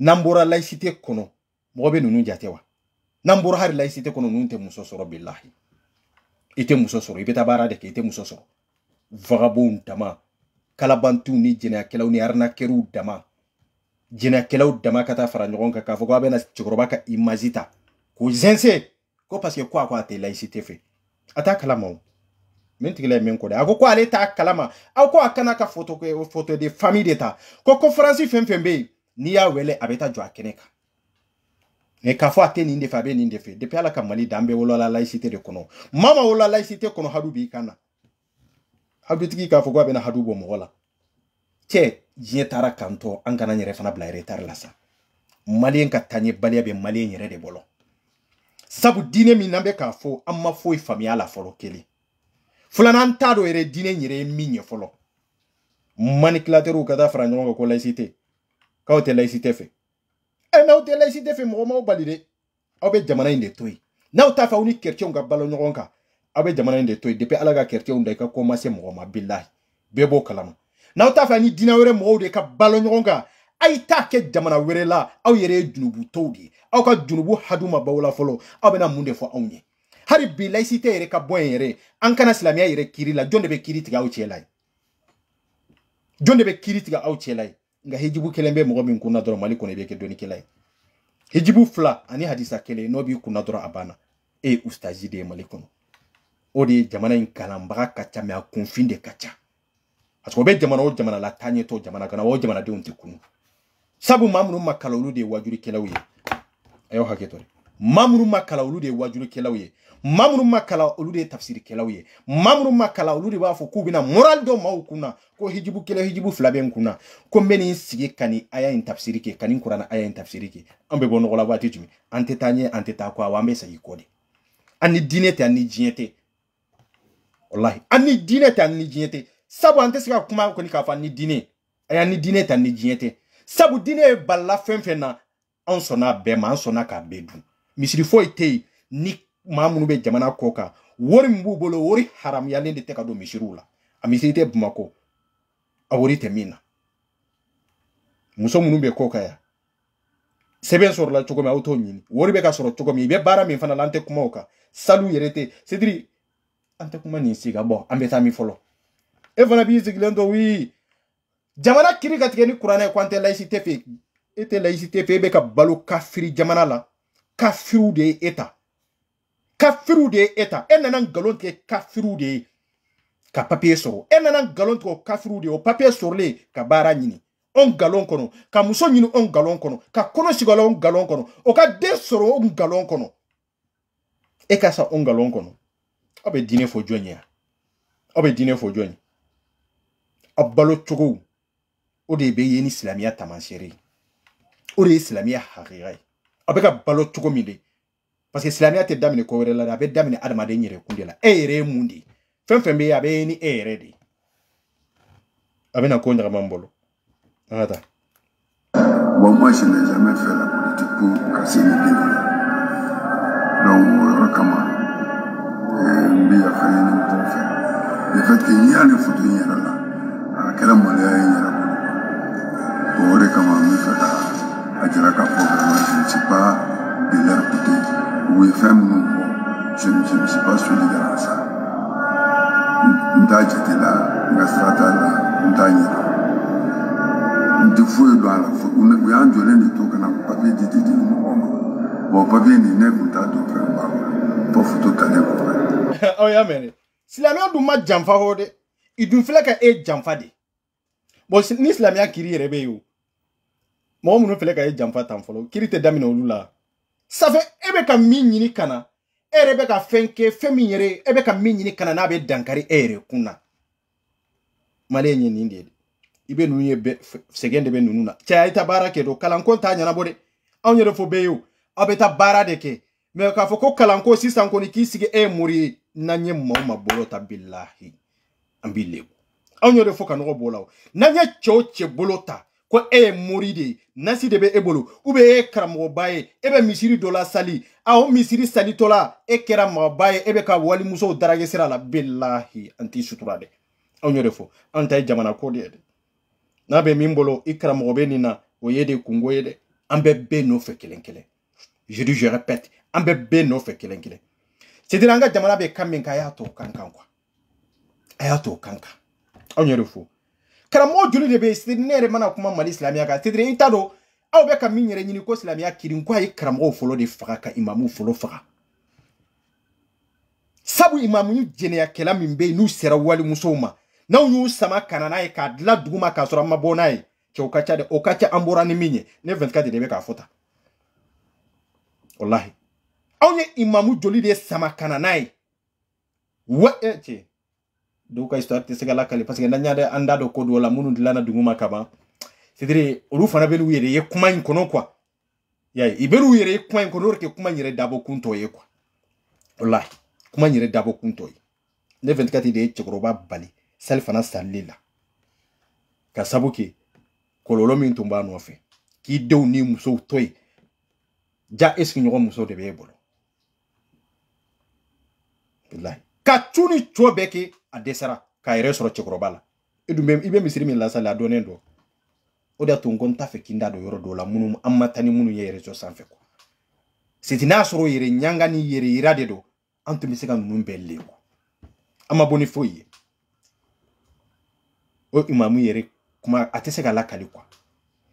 A: n'an bɔra layisite kɔnɔ mɔgɔ bɛ ninnu jate wa n'an bɔra hali layisite kɔnɔ ninnu tɛ muso sɔrɔ bilahi i tɛ muso sɔrɔ i bɛ taa baara de kɛ i tɛ muso sɔrɔ vagabonw dama kalabantiw ni jɛnɛyakɛlaw ni arnaqueurs dama jɛnɛyakɛlaw dama ka taa fara ɲɔgɔn kan k'a fɔ k'a bɛna cɛkɔrɔba ka imazi ta k'o zɛnse ko parce que ko a ko a tɛ layisite fɛ a t'a kalama o min tigila ye min kɔ dɛ a ko ko ale t'a kalama aw ko a kana ka foto de famille de ta ko conférence fɛn fɛn bɛ yen n'i y'a wele a bɛ taa jɔ a kɛnɛ kan mɛ k'a fɔ a tɛ nin de fɛ a bɛ nin de fɛ depuis ala ka mali dan an bɛ wolola laïcité de kɔnɔ maa ma wolola laïcité kɔnɔ hadu b'i kan na hadutigi k'a fɔ ko a bɛna hadu bɔ mɔgɔ la cɛ diɲɛ taara kantɔ an kana yɛrɛ fana bila retard la sa maliyɛn ka taɲɛ baliya bɛ maliyɛn yɛrɛ de bolo sabu diinɛ min n'an bɛ k'a fɔ an ma foyi faamuya la fɔlɔ kelen filanan t'a dɔn yɛrɛ diinɛ yɛrɛ ye min ye fɔlɔ manikilatɛriw ka taa fara ɲɔgɔn kan ko laïcité k'aw tɛ laïcité fɛ n'aw tɛ layisite fɛ mɔgɔ m'aw bali dɛ aw bɛ jamana in de to yen n'aw t'a fɛ aw ni kerecɛnw ka balo ɲɔgɔn kan aw bɛ jamana in de to yen depi ala ka kerecɛnw da i ka ko ma se mɔgɔ ma bilahi bɛɛ b'o kalama n'aw t'a fɛ ni dinɛ wɛrɛ mɔgɔw de ka balo ɲɔgɔn kan a ye t'a kɛ jamana wɛrɛ la aw yɛrɛ ye junubutɔw de ye aw ka junubu hadu ma baw la fɔlɔ aw bɛna mun de fɔ anw ye hali bi layisite yɛrɛ ka bɔ yen yɛrɛ an kana silamɛya yɛrɛ kiri la jɔn de bɛ kiri tigɛ aw cɛ la ye jɔn de bɛ kiri tigɛ aw cɛ la ye nga hijibu kelen bɛ mɔgɔ min kunna dɔrɔn mali kɔnɔ i bɛ kɛ dɔnnikɛla ye hijibu fila ani hadisa kelen n'o b'i kunna dɔrɔn a banna e ye ustazi de ye mali kɔnɔ o de ye jamana in kalanbaga ka ca mɛ a kunfin de ka ca parce que o bɛ jamana o jamana la taa ɲɛtɔ jamana kana o jamanadenw tɛ kunu sabu maa minnu ma kalan olu de ye wajurukɛlaw ye a y'aw hakɛ to dɛ maa minnu ma kalan olu de ye wajurukɛlaw ye maa minnu ma kala olu de ye tafsirikɛlaw ye maa minnu ma kalan olu de b'a fɔ k'u bɛna morali dɔ maaw kunna ko hijibu kelen hijibu fila bɛ n kunna ko n bɛ nin sigi ka nin aya in tafsiri kɛ ka nin kuranɛ aya in tafsiri kɛ an bɛ bɔ nɔgɔ waati jumɛn an tɛ taa ɲɛ an tɛ taa kɔ awɔ an bɛ segin kɔ de an ni diinɛ tɛ an ni diɲɛ tɛ walahi an ni diinɛ tɛ an ni diɲɛ tɛ sabu an tɛ se ka kuma kɔni k'a fɔ an ni diinɛ a ni diinɛ ta ni diɲɛ tɛ sabu diinɛ ye balila fɛn fɛn na an sɔnna bɛɛ ma an sɔnna k'a bɛɛ dun misiri foyi tɛ yen ni maa minnu bɛ jamana kɔ kan wari min b'u bolo wari haramuyalen de tɛ ka don misiriw la a misiri tɛ bamakɔ a wari tɛ min na muso minnu bɛ kɔ kan yan sɛbɛn sɔrɔla cogo min aw t'o ɲini wari bɛ ka sɔrɔ cogo min i bɛ baara min fana la an tɛ kuma o kan sanu yɛrɛ tɛ sediri an tɛ kuma nin si ka bɔ an bɛ taa min fɔlɔ e fana b'i sigilen to wi jamana kiri ka tigɛ ni kuranɛ ko an tɛ layisite fɛ e tɛ layisite fɛ e bɛ ka balo kafiri jamana la kafiriw de ye e ta kafiriw de ye e ta e nana nkalon tigɛ kafiriw de ye ka papiye sɔrɔ e nana nkalon tigɛ o kafiriw de ye o papiye sɔrɔlen ka baara ɲini o nkalon kɔnɔ ka muso ɲini o nkalon kɔnɔ ka kɔnɔ sigi o nkalon kɔnɔ o ka den sɔrɔ o nkalon kɔnɔ e ka sa o nkalon kɔnɔ aw bɛ diinɛ fɔ jɔn ye yan aw bɛ diinɛ fɔ jɔn ye aw balo cogo o de bɛ ye ni silamɛya tamaseere ye o de ye silamɛya hakɛya ye aw bɛ ka balo cogo min de parce que silamɛya tɛ daminɛ ko wɛrɛ la dɛ a bɛ daminɛ adamaden yɛrɛ kun de la e yɛrɛ ye mun de ye fɛn fɛn bɛ yen a bɛ ni e yɛrɛ de ye a bɛna ko ɲagama n bolo an ka taa. bon moi je n'ai jamais fait la politique pour
B: casser le niveau là donc o yɔrɔ kama n bɛ yafa ɲini mɔgɔw fɛ le fait que n y'a ni foto in yɛrɛ a kɛra maloya ye n yɛrɛ bolo bon o de kama n bɛ fɛ ka a jira k'a fɔ vraiment je ne suis pas de leur côté UFM non può, je, je ne suis pas solide dans ça. Nta jate la, nka una t'a la, nta ɲɛdɔn. N tɛ foyi dɔn a un u y'an jɔlen de to ka na papiye di di di mɔgɔw ma.
A: un papiye nin ne kun t'a dɔn fɛn ba kɔnɔ, fɔ foto talen kɔfɛ. Aw y'a mɛn dɛ, silamɛya dun ma janfa hɔ dɛ, i dun filɛ ka e janfa de. Bon ni silamɛya kiri yɛrɛ bɛ yen o, mɔgɔ minnu filɛ ka e janfa tan fɔlɔ, kiri tɛ daminɛ olu la. sanfɛ e bɛ ka min ɲini ka na e yɛrɛ bɛ ka fɛn kɛ fɛn min yɛrɛ e bɛ ka min ɲini ka na n'a bɛ dankari e yɛrɛ kun na maliyɛn ye nin de ye i bɛ ninnu ye sɛgɛn de bɛ ninnu na cɛya i ta baara kɛ don kalanko t'a ɲɛnabɔ dɛ anw yɛrɛ fo bɛɛ ye o aw bɛ taa baara de kɛ mɛ k'a fɔ ko kalanko sisan kɔni k'i sigi e ye mori ye n'an ye maa o maa bolo ta bilahi an b'i lebu anw yɛrɛ fo ka nɔgɔ bɔ o la o n'an ye cɛ o cɛ bolo ta ko e ye mori de ye nasi de bɛ e bolo e ye karamɔgɔba ye e bɛ misiri dɔ la sali a o misiri salitɔla e kɛra magaba ye e bɛ ka walimusow darage sira la bilahi an t'i sutura dɛ anw y'o de fɔ an ta ye jamana ko de ye dɛ n'a bɛ min bolo i karamɔgɔ bɛ nin na o ye de kungo ye dɛ an bɛ bɛɛ nɔfɛ kelen kelen je dis je répète an bɛ bɛɛ nɔfɛ kelen kelen c'est à dire an ka jamana bɛ kan min kan a y'a to o kan kan quoi a y'a to o kan kan anw y'o de fɔ karamɔgɔ joli de bɛ yen sitiri ne yɛrɛ mana kuma mali silamɛya kan sitiri i t'a dɔn aw bɛ ka min yɛrɛ ɲini ko silamɛya kirin ko a ye karamɔgɔw fɔlɔ de faga ka imamu fɔlɔ faga sabu imamu jɛnɛyakɛla min bɛ yen n'u sera walimusow ma n'aw y'u sama ka na n'a ye k'a dilan dugu ma k'a sɔrɔ an ma bɔ n'a ye cɛw ka ca dɛ o ka ca an bɔra ni min ye ne fɛn ka de bɛ k'a fɔ tan walahi anw ye imamu joli de sama ka na n'a ye wa ɛ eh, cɛ duka histoire tɛ se ka lakali parce que n'an y'a an da dɔ ko dɔ la minnu dilanna dugu ma kaban c'est à dire olu fana bɛ n'u yɛrɛ ye kuma in kɔnɔ quoi y'a ye i bɛ n'u yɛrɛ ye kuma in kɔnɔ o de kuma in yɛrɛ dabɔ kun tɔ ye quoi walahi kuma in yɛrɛ dabɔ kun tɔ ye ne 24 de ye cɛkɔrɔba bali sali fana salile la ka sabu kɛ kɔlɔlɔ min tun b'a nɔfɛ k'i denw ni musow to yen ja e sigiɲɔgɔn muso de b'e bolo ka cu ni cuo bɛɛ kɛ a dɛsɛra k'a yɛrɛ sɔrɔ cɛkɔrɔba la e i dun bɛ i bɛ misiri min lasali a dɔnnen don o de y'a to n ko n t'a fɛ k'i da don yɔrɔ dɔw la minnu an ma taa ni minnu ye yɛrɛ jɔ sanfɛ kɔ seti n'a sɔrɔ yɛrɛ ɲanga ni yɛrɛ yira de don an tun bɛ se ka ninnu bɛɛ le kɔ an ma bɔ ni foyi ye o imamu yɛrɛ kuma a tɛ se ka lakali kuwa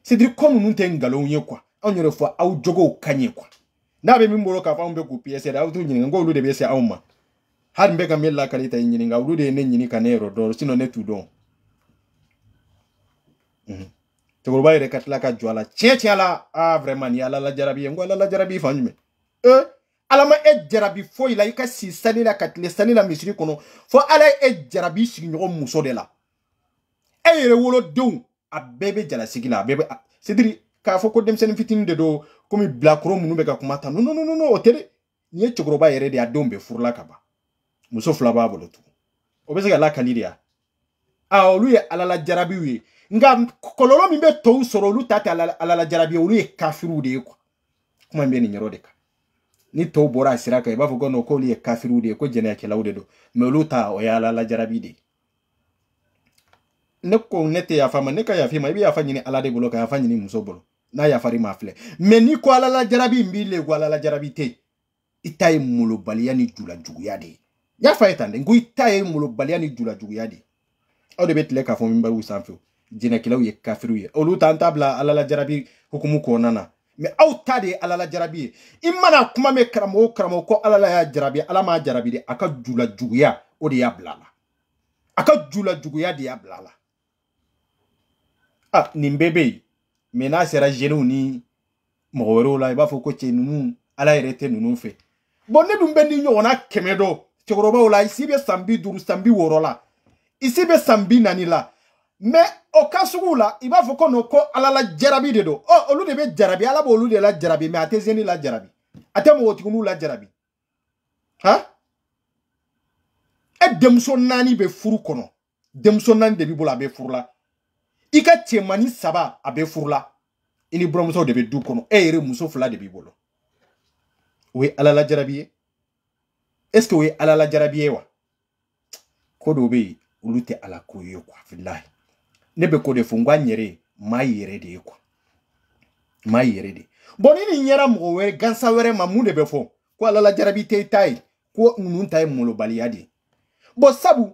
A: sediri kɔ ninnu tɛ nkalonw ye kuwa anw yɛrɛ fɔ aw jogow ka ɲɛ kuwa n'a bɛ min bolo k'a fɔ anw bɛ k'u piyɛsɛ dɛ aw t'u ɲininka ko olu de bɛ se anw ma hali n bɛ ka min lakali ta i ɲininka olu de ye ne ɲini ka ne yɔrɔ dɔn sinɔn ne t'u dɔn cɛkɔrɔba yɛrɛ ka tila ka jɔ a la tiɲɛ tiɲɛ la aa vraiment nin ye ala lajarabi ye n ko ala lajarabi fan jumɛn ee ala ma e jarabi foyi la i ka si sani la ka tile sani la misiri kɔnɔ fo ala ye e jarabi sigiɲɔgɔn muso de la e yɛrɛ wolodenw a bɛɛ bɛ jalasigi la a bɛɛ bɛ sediri k'a fɔ ko denmisɛnnin fitinin de don komi bilakoro minnu bɛ ka kuma ta non non non o tɛ dɛ nin ye cɛkɔrɔba yɛrɛ de ye a denw bɛɛ furula ka ban muso fila b'a bolo tugun o bɛ se ka lakali de ya olu ye alala jarabiw ye nka kɔlɔlɔ min bɛ tɔw sɔrɔ olu ta tɛ alala jarabi ye olu ye kafiriw de ye kuma in bɛ nin yɔrɔ de kan ni tɔw bɔra a sira kan i b'a fɔ ko non k'olu ye kafiriw de ye ko jɛnɛyakɛlaw de don mɛ olu ta o ye alala jarabi de ye ne ko ne tɛ yafa ma ne ka yafa ma i bɛ yafa ɲini ala de bolo ka yafa ɲini muso bolo n'a yafari ma filɛ mɛ ni ko alala jarabi in b'i le ko alala jarabi tɛ yen i ta ye molobaliya ni julajuguya de ye n y'a fɔ a ye tan dɛ n ko i ta ye de ye aw de bɛ tile k'a fɔ minbariw sanfɛ ye kafiriw ye olu t'an ta bila alalajarabi hukumu kɔnɔna na mɛ aw ta de ye alalajarabi ye i kuma mɛn karamɔgɔ o ko ala la y'a jarabi ala m'a jarabi dɛ a ka julajuguya o de y'a bila a la a de y'a bila ah nin bɛɛ bɛ sera jeunew ni mɔgɔ wɛrɛw la b'a fɔ ko cɛ ninnu ala yɛrɛ tɛ ninnu fɛ bɔn ne dun ni ɲɔgɔnna kɛmɛ cɛkɔrɔbaw la isi bɛ san bi duuru san bi wɔɔrɔ la isi bɛ san bi naani la mɛ o ka sugu la i b'a fɔ ko no ko ala la jarabi de don ɔ oh, olu de bɛ jarabi ala b'olu de la jarabi mɛ a tɛ zeni la jarabi a tɛ mɔgɔtigininw la jarabi han e denmuso naani bɛ furu kɔnɔ denmuso naani de b'i bolo a bɛ furu la i ka cɛmani saba a bɛ furu la i ni buramuso de bɛ du kɔnɔ e yɛrɛ muso fila de b'i bolo o ye ala la jarabi ye est o ye ala la jarabi ye wa ko dɔw bɛ yen olu tɛ ala ko ye kuwa ne bɛ ko de fɔ n ko a yɛrɛ ye maa yɛrɛ de ye kuwa maa yɛrɛ de bɔn ni nin yɛrɛ mɔgɔ wɛrɛ gansa wɛrɛ ma mun de bɛ fɔ ko ala la jarabi tɛ i ta ye ko ninnu ta ye molobaliya de ye bɔn sabu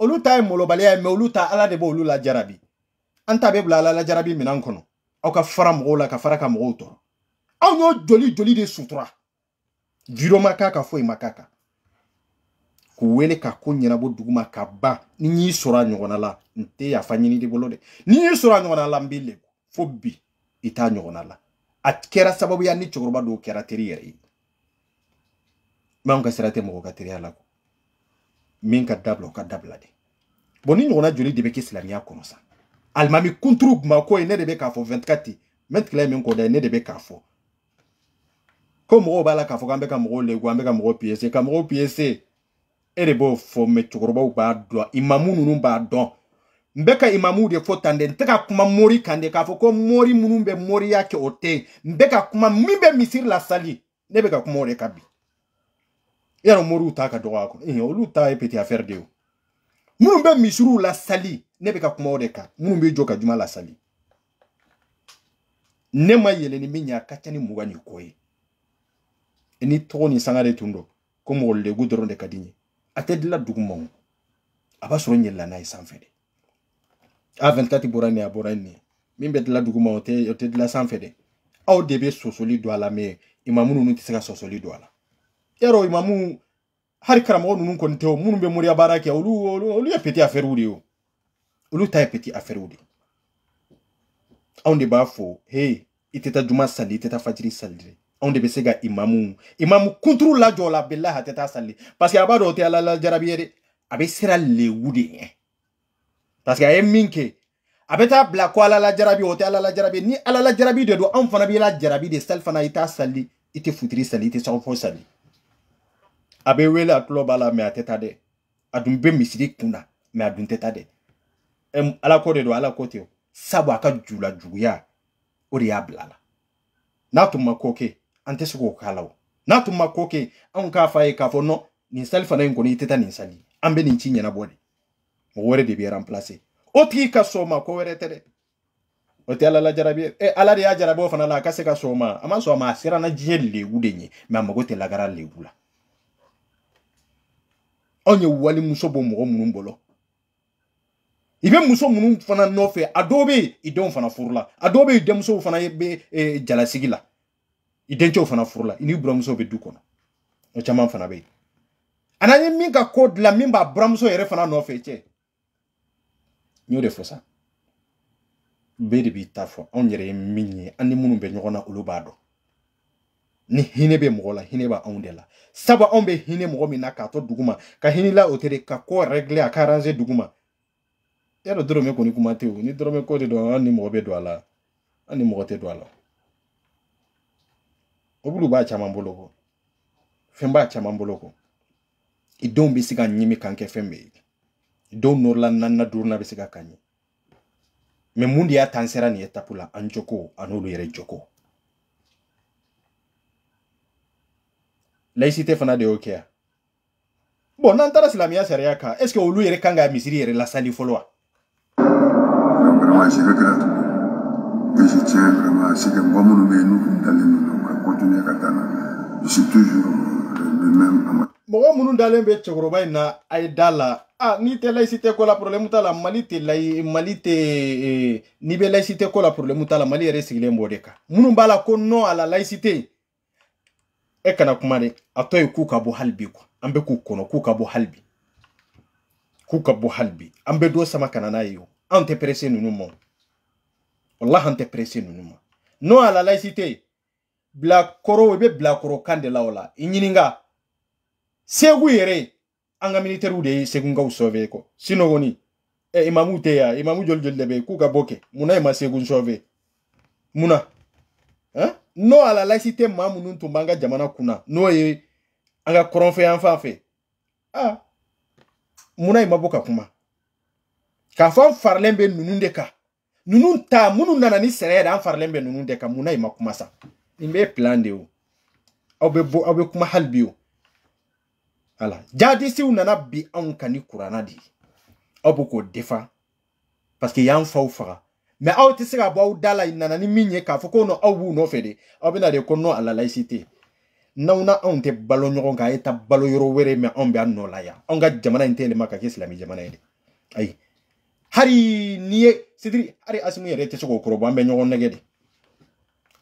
A: olu ta ye molobaliya ye mɛ olu ta ala de b'olu la jarabi an ta bɛ bila ala la jarabi minɛn kɔnɔ aw ka fara mɔgɔw la ka fara ka mɔgɔw tɔɔrɔ anw y'o joli joli de sutura jidɔ k'a kan foyi ma k'a kan k'u wele ka ko ɲɛnabɔ dugu ma ka ban ni n y'i sɔrɔ a ɲɔgɔnna la n tɛ yafa ɲini de bolo dɛ ni n y'i sɔrɔ a ɲɔgɔnna la n b'i lebu fo bi i t'a ɲɔgɔnna la a kɛra sababuya ni cɛkɔrɔba dɔw kɛra teri yɛrɛ ye m'anw ka sira tɛ mɔgɔ ka teriya la ko min ka dabila o ka dabila de bɔn ni ɲɔgɔnna joli de bɛ kɛ silamɛya kɔnɔ sa alimami kunturu bamako ye ne de bɛ k'a fɔ 24 mɛtikila ye min kɔ da ne de bɛ k'a fɔ ko mɔgɔw b'a la k'a fɔ k'an bɛ ka mɔgɔw leku an bɛ ka mɔgɔw piyese ka mɔgɔw piyese e de b'o fɔ mɛ cɛkɔrɔbaw b'a dɔn imamu ninnu b'a dɔn n bɛ ka imamuw de fɔ tan de n tɛ ka kuma mori kan de k'a fɔ ko mori minnu bɛ moriya kɛ o tɛ yen n bɛ ka kuma min bɛ misiri lasali ne bɛ ka kuma o de kan bi yala moriw t'a ka dɔgɔ a kɔnɔ olu ta ye petit affaire de ye minnu bɛ misiriw lasali ne bɛ ka kuma o de kan minnu bɛ jɔ ka juma lasali ne ma yɛlɛ ni min ɲɛ a ka ca ni mugan ni kɔ ye e ni tɔgɔ ni sanga de tun don ko mɔgɔ legu dɔrɔn de ka di n ye a tɛ dila duguma o a b'a sɔrɔ ɲɛlila n'a ye sanfɛ de A24 bɔra nin a bɔra nin ye min bɛ dila duguma o tɛ o tɛ dila sanfɛ dɛ aw de bɛ sosoli don a la mɛ imamu ninnu tɛ se ka sosoli don a la yarɔ imamu hali karamɔgɔ ninnu kɔni tɛ o minnu bɛ moriya baara kɛ olu olu olu ye petit affaire de ye o olu ta ye petit affaire de ye anw de b'a fɔ he i tɛ taa juma sali i tɛ taa fajiri sali dɛ anw de bɛ se ka imamu imamu kunturu lajɔ la belahi a tɛ taa sali paseke a b'a dɔn o tɛ ala lajarabi ye dɛ a ah bɛ sira lewu de ɲɛ paseke a ah ye min kɛ a bɛ taa bila ko ala lajarabi o tɛ ala lajarabi ni ala lajarabi de don anw fana bɛ lajarabi de sali fana i t'a sali i tɛ futiri sali i tɛ sɔgɔfɔ sali a bɛ wele a tulo b'a la mɛ a tɛ taa dɛ a dun bɛ misiri kun na mɛ a dun tɛ taa dɛ ala ko de don ala ko tɛ o sabu a ka julajuguya o de y'a bila a la n'a tun ma ko kɛ an tɛ se k'o k'a la o n'a tun ma ko kɛ anw k'a f'a ye k'a fɔ nɔn nin sali fana in kɔni i tɛ taa nin sali an bɛ nin ci ɲɛnabɔ de mɔgɔ wɛrɛ de bɛ remplacer o tigi ka sɔn o ma ko wɛrɛ tɛ dɛ o tɛ ala la jarabi ye ɛ eh, ala de y'a jarabi o fana la a ka se ka sɔn o ma a ma sɔn a ma a sera na diɲɛ lebu de ɲɛ mɛ a mago tɛ lagara lebu la anw ye wali muso bɔ mɔgɔ minnu bolo i bɛ muso minnu fana nɔfɛ a dɔw bɛ yen i denw fana furula a dɔw bɛ yen denmusow fana bɛ eh, jalasigi la i fana furula i n'i buramusow bɛ du kɔnɔ o e caman fana bɛ yen ye min ka ko dilan min b'a buramuso yɛrɛ fana nɔfɛ e cɛ n y'o de fɔ sa bɛɛ de b'i ta fɔ anw yɛrɛ ye min ye an ni minnu bɛ ɲɔgɔn na olu b'a dɔn ni hinɛ bɛ mɔgɔ la hinɛ bɛ anw de la sabu anw bɛ hinɛ mɔgɔ min na k'a to dugu ka hinɛ o tɛ de ka ko rɛgile a ka ranze dugu ma dɔrɔmɛ kɔni kuma tɛ o ni dɔrɔmɛ ko de don an ni mɔgɔ bɛ don a la an ni mɔgɔ tɛ don a la obulu b'a caman bolo kɔ fɛn b'a caman bolo kɔ i denw bɛ se ka ɲimi kan kɛ fɛn bɛɛ ye i denw nɔrɔla naaninan duurunan bɛ se ka kan ye mɛ mun de y'a ta an sera nin etapu la an joko an'olu yɛrɛ joko laïcité fana de y'o kɛ yan bon n'an taara silamɛya sariya kan est ce que olu yɛrɛ kan ka misiri yɛrɛ lasali fɔlɔ wa. vraiment je regrette mais je tiens vraiment à ce que mɔgɔ minnu bɛ yen n'u kun dalen don retourner ka taa na je suis toujours le même mɔgɔ minnu dalen bɛ cɛkɔrɔba in na a ye da la a n'i tɛ layisite ko la problème t'a la mali tɛ layi mali tɛ eh, n'i bɛ layisite ko la problème t'a la mali yɛrɛ sigilen b'o de kan minnu b'a la ko non à la laïcité e kana kuma dɛ a tɔ ye k'u ka bɔ hali bi quoi an bɛ k'u kɔnɔ k'u ka bɔ hali bi k'u ka bɔ hali bi an bɛ dɔ sama ka na n'a ye o anw tɛ pressé ninnu ma walahi an tɛ pressé ninnu ma non à la laïcité bilakɔrɔw i bɛ bilakɔrɔ kan de la o la i ɲininka segu eh, yɛrɛ an ka militɛriw de ye segukaw sɔfɛ kɔ sinɔ kɔni ɛ imamu tɛ yan imamu joli joli de bɛ k'u ka bɔ kɛ munna i ma segu sɔfɛ munna hein? n'o a la layisi tɛ maa minnu tun b'an ka jamana kunna n'o ye an ka kɔrɔnfɛyan fan fɛ ah munna i ma bɔ ka kuma k'a fɔ an faralen bɛ ninnu de kan ninnu ta minnu nana ni sɛnɛ yɛrɛ an faralen bɛ ninnu de kan munna i ma kuma sa nin bɛɛ plan de o aw bɛ bɔ aw bɛ kuma hali bi o ala jaadisiw nana bi anw kan ni kuranna de ye aw bɛ k'o defa parce que y'an faw faga mɛ aw tɛ se ka bɔ aw da la nana ni min ye k'a fɔ ko nɔ aw b'u nɔfɛ de aw bɛna de ko nɔ a la layisite n'aw na anw tɛ balo ɲɔgɔn kan a ye taa balo yɔrɔ wɛrɛ mɛ anw bɛ a nɔ la yan anw ka jamana in tɛ yɛlɛma ka kɛ silamɛ jamana ye dɛ ayi hali n'i ye sidiri hali asimu yɛrɛ tɛ se k'o kɔrɔbɔ an bɛ ɲɔgɔn nɛgɛ de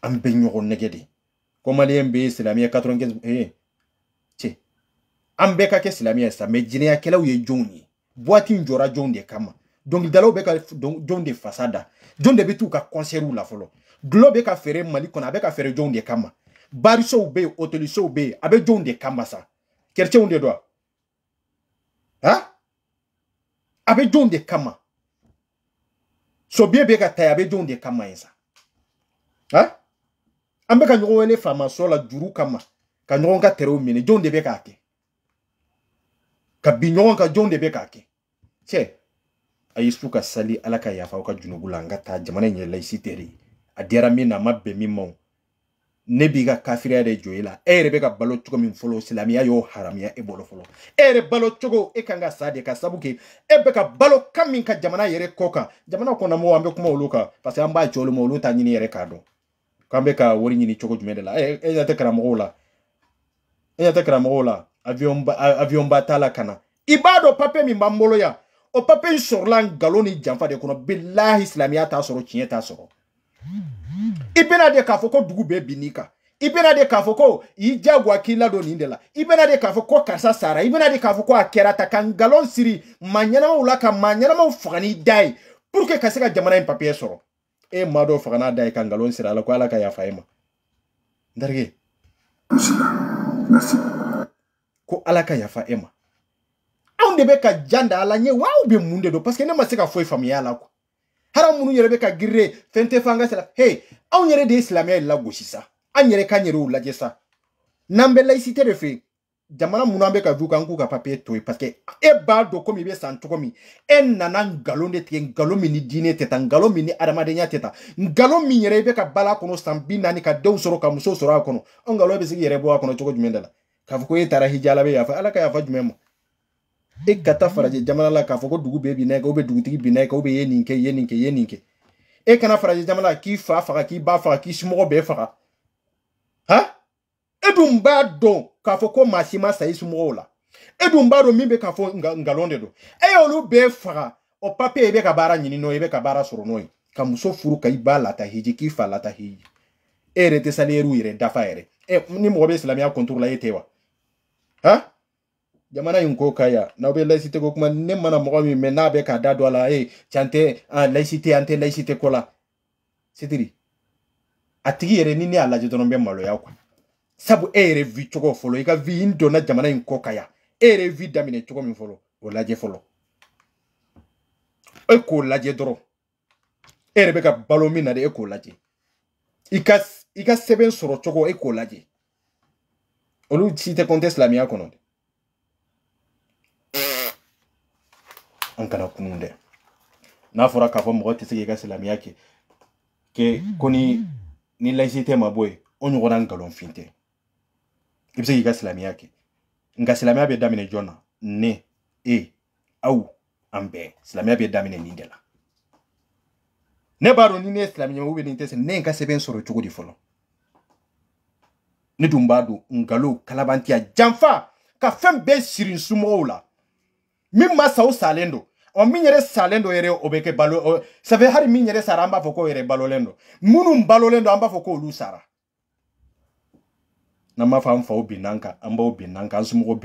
A: an bɛ ɲɔgɔn nɛgɛ de ko maliyɛn bɛ silamɛya katɔrɔnkɛ ee cɛ an bɛɛ ka kɛ silamɛya ye sa mɛ jɛnɛyakɛlaw ye jɔnw ye buwati in jɔra jɔnw de kama dɔnkilidalaw bɛ ka jɔnw de fasa da jɔn de bɛ t'u ka kɔnsɛriw la fɔlɔ gulɔ bɛ ka fɛɛrɛ mali kɔnɔ a bɛ ka fɛɛrɛ jɔnw de kama barisow bɛ yen otolisow bɛ yen a bɛ jɔnw de kama sa kɛrɛcɛnw de don wa ha a bɛ jɔnw de kama sobiɛ bɛ ka ta yen a bɛ jɔnw de kama yen sa ha. an bɛ ka ɲɔgɔn wele faamasɔ la juru kama ka ɲɔgɔn ka tɛrɛw minɛ jɔn de bɛ k'a kɛ ka bin ɲɔgɔn ka jɔn de bɛ k'a kɛ cɛ a ye su ka sali ala ka yafa aw ka junugu la an ka taa jamana in yɛrɛ layisi tɛ de a diyara min na a ma bɛn min ma o ne b'i ka kafiriya de jɔ e la e yɛrɛ bɛ ka balo cogo min fɔlɔ silamɛya y'o haramiya e bolo fɔlɔ e yɛrɛ balo cogo e kan ka sa de ka sabu kɛ e bɛ ka balo kan min ka jamana yɛrɛ kɔ kan jamana kɔnɔmɔgɔw an bɛ kuma olu kan parce que an b'a jɔ olu ma olu t'a ɲini e yɛrɛ k'a dɔn kambe ka wari ɲini cogo jumɛn de la e ɲɛ tɛ karamɔgɔw la e ɲɛ tɛ karamɔgɔw la avion ba t'a la ka na i b'a dɔn papiye min b'an bolo yan o papiye in sɔrɔla nkalon ni janfa de kɔnɔ bilahi silamɛya t'a sɔrɔ tiɲɛ t'a sɔrɔ i bɛna de k'a fɔ ko dugu bɛɛ bin n'i kan i bɛna de k'a fɔ ko i jagoya k'i ladon nin de la i bɛna de k'a fɔ ko karisa sara i bɛna de k'a fɔ ko a kɛra ta ka nkalon siri maa ɲɛnamaw la ka maa ɲɛnamaw faga n'i da ye puruke ka se ka jamana in papiye sɔrɔ e ma dɔ faga n'a da ye ka sira la ko ala ka yafa e ma n ko ala ka yafa e ma anw de bɛ ka jan da ala ɲɛ wa aw bɛ mun de don ne ma se ka foyi faamuya a la kuwa hali minnu yɛrɛ bɛ ka girire fɛn tɛ sira he anw yɛrɛ de ye silamɛya lagosi sa an yɛrɛ k'an yɛrɛw lajɛ sa n'an bɛ layisite de fɛ yen jamana munna bɛ ka vu kan k'u ka papiye to ye paseke e b'a dɔn komi i bɛ san cogo min e nana nkalon de tigɛ nkalon min ni diinɛ tɛ tan nkalon min ni adamadenya tɛ tan nkalon min yɛrɛ i bɛ ka bala kɔnɔ san bi naani ka denw sɔrɔ ka muso sɔrɔ a kɔnɔ o nkalon bɛ se yɛrɛ bɔ a kɔnɔ cogo jumɛn de la k'a fɔ ko e taara hiji ala yafa ala ka yafa jumɛn ma e ka taa farajɛ jamana la k'a fɔ ko dugu bɛɛ binna i kan ou dugutigi binna i kan ou ye nin kɛ ye nin kɛ ye nin kɛ e kana farajɛ jamana la k'i fa faga k'i ba faga k'i somɔgɔ bɛɛ faga han e dun b'a dɔn k'a fɔ ko maa si ma sa i somɔgɔw la e dun b'a dɔn min bɛ k'a fɔ nkalon de don e y'olu bɛɛ faga o papiye i e bɛ ka baara ɲini n'o ye i bɛ ka baara sɔrɔ n'o ye ka muso furu ka i ba lata hiji k'i fa lata hiji e yɛrɛ tɛ saliyɛriw e yɛrɛ e dafa yɛrɛ e ni mɔgɔ bɛ silamɛya kɔntoro la e tɛ wa han jamana in ko ka ya n'aw bɛ layisite ko kuma ne mana mɔgɔ min mɛn n'a bɛ k'a da don a la e can tɛ an layisite an tɛ layisite ko la setiri a tigi yɛrɛ ni ne y'a lajɛ dɔrɔn bɛ maloya kuwa sabu e yɛrɛ vi cogo fɔlɔ i ka vi n donna jamana in kɔ ka ya e yɛrɛ vi daminɛ cogo min fɔlɔ o lajɛ fɔlɔ e k'o lajɛ dɔrɔn e yɛrɛ bɛ ka balo min na de e k'o lajɛ i ka i ka sɛbɛn sɔrɔ cogo e k'o lajɛ olu si tɛ kɔntɛ silamɛya kɔnɔ dɛ an kana kunu dɛ n'a fɔra k'a fɔ mɔgɔ tɛ se k'i ka silamɛya kɛ kɛ ko ni ni layisite ma bɔ yen o ɲɔgɔnna nkalonfin tɛ i bɛ se k'i ka silamɛya kɛ nka silamɛya bɛ daminɛ jɔn na ne e aw an bɛɛ silamɛya bɛ daminɛ nin de la ne b'a dɔn ni ne ye silamɛ ɲɛmɔgɔ bɛ nin tɛ ne ye n ka sɛbɛn sɔrɔ cogo di fɔlɔ ne dun b'a dɔn nkalon kalabantiya janfa ka fɛn bɛɛ siri somɔgɔw la min ma sa o salen don ɔ min yɛrɛ salen don yɛrɛ o bɛ kɛ balo sɛfɛ hali min yɛrɛ sara an b'a fɔ k'o yɛrɛ balolen don minnu balolen don an b'a fɔ k'olu sara na ma fa n faw binna n kan an b'aw binna n kan an somɔgɔw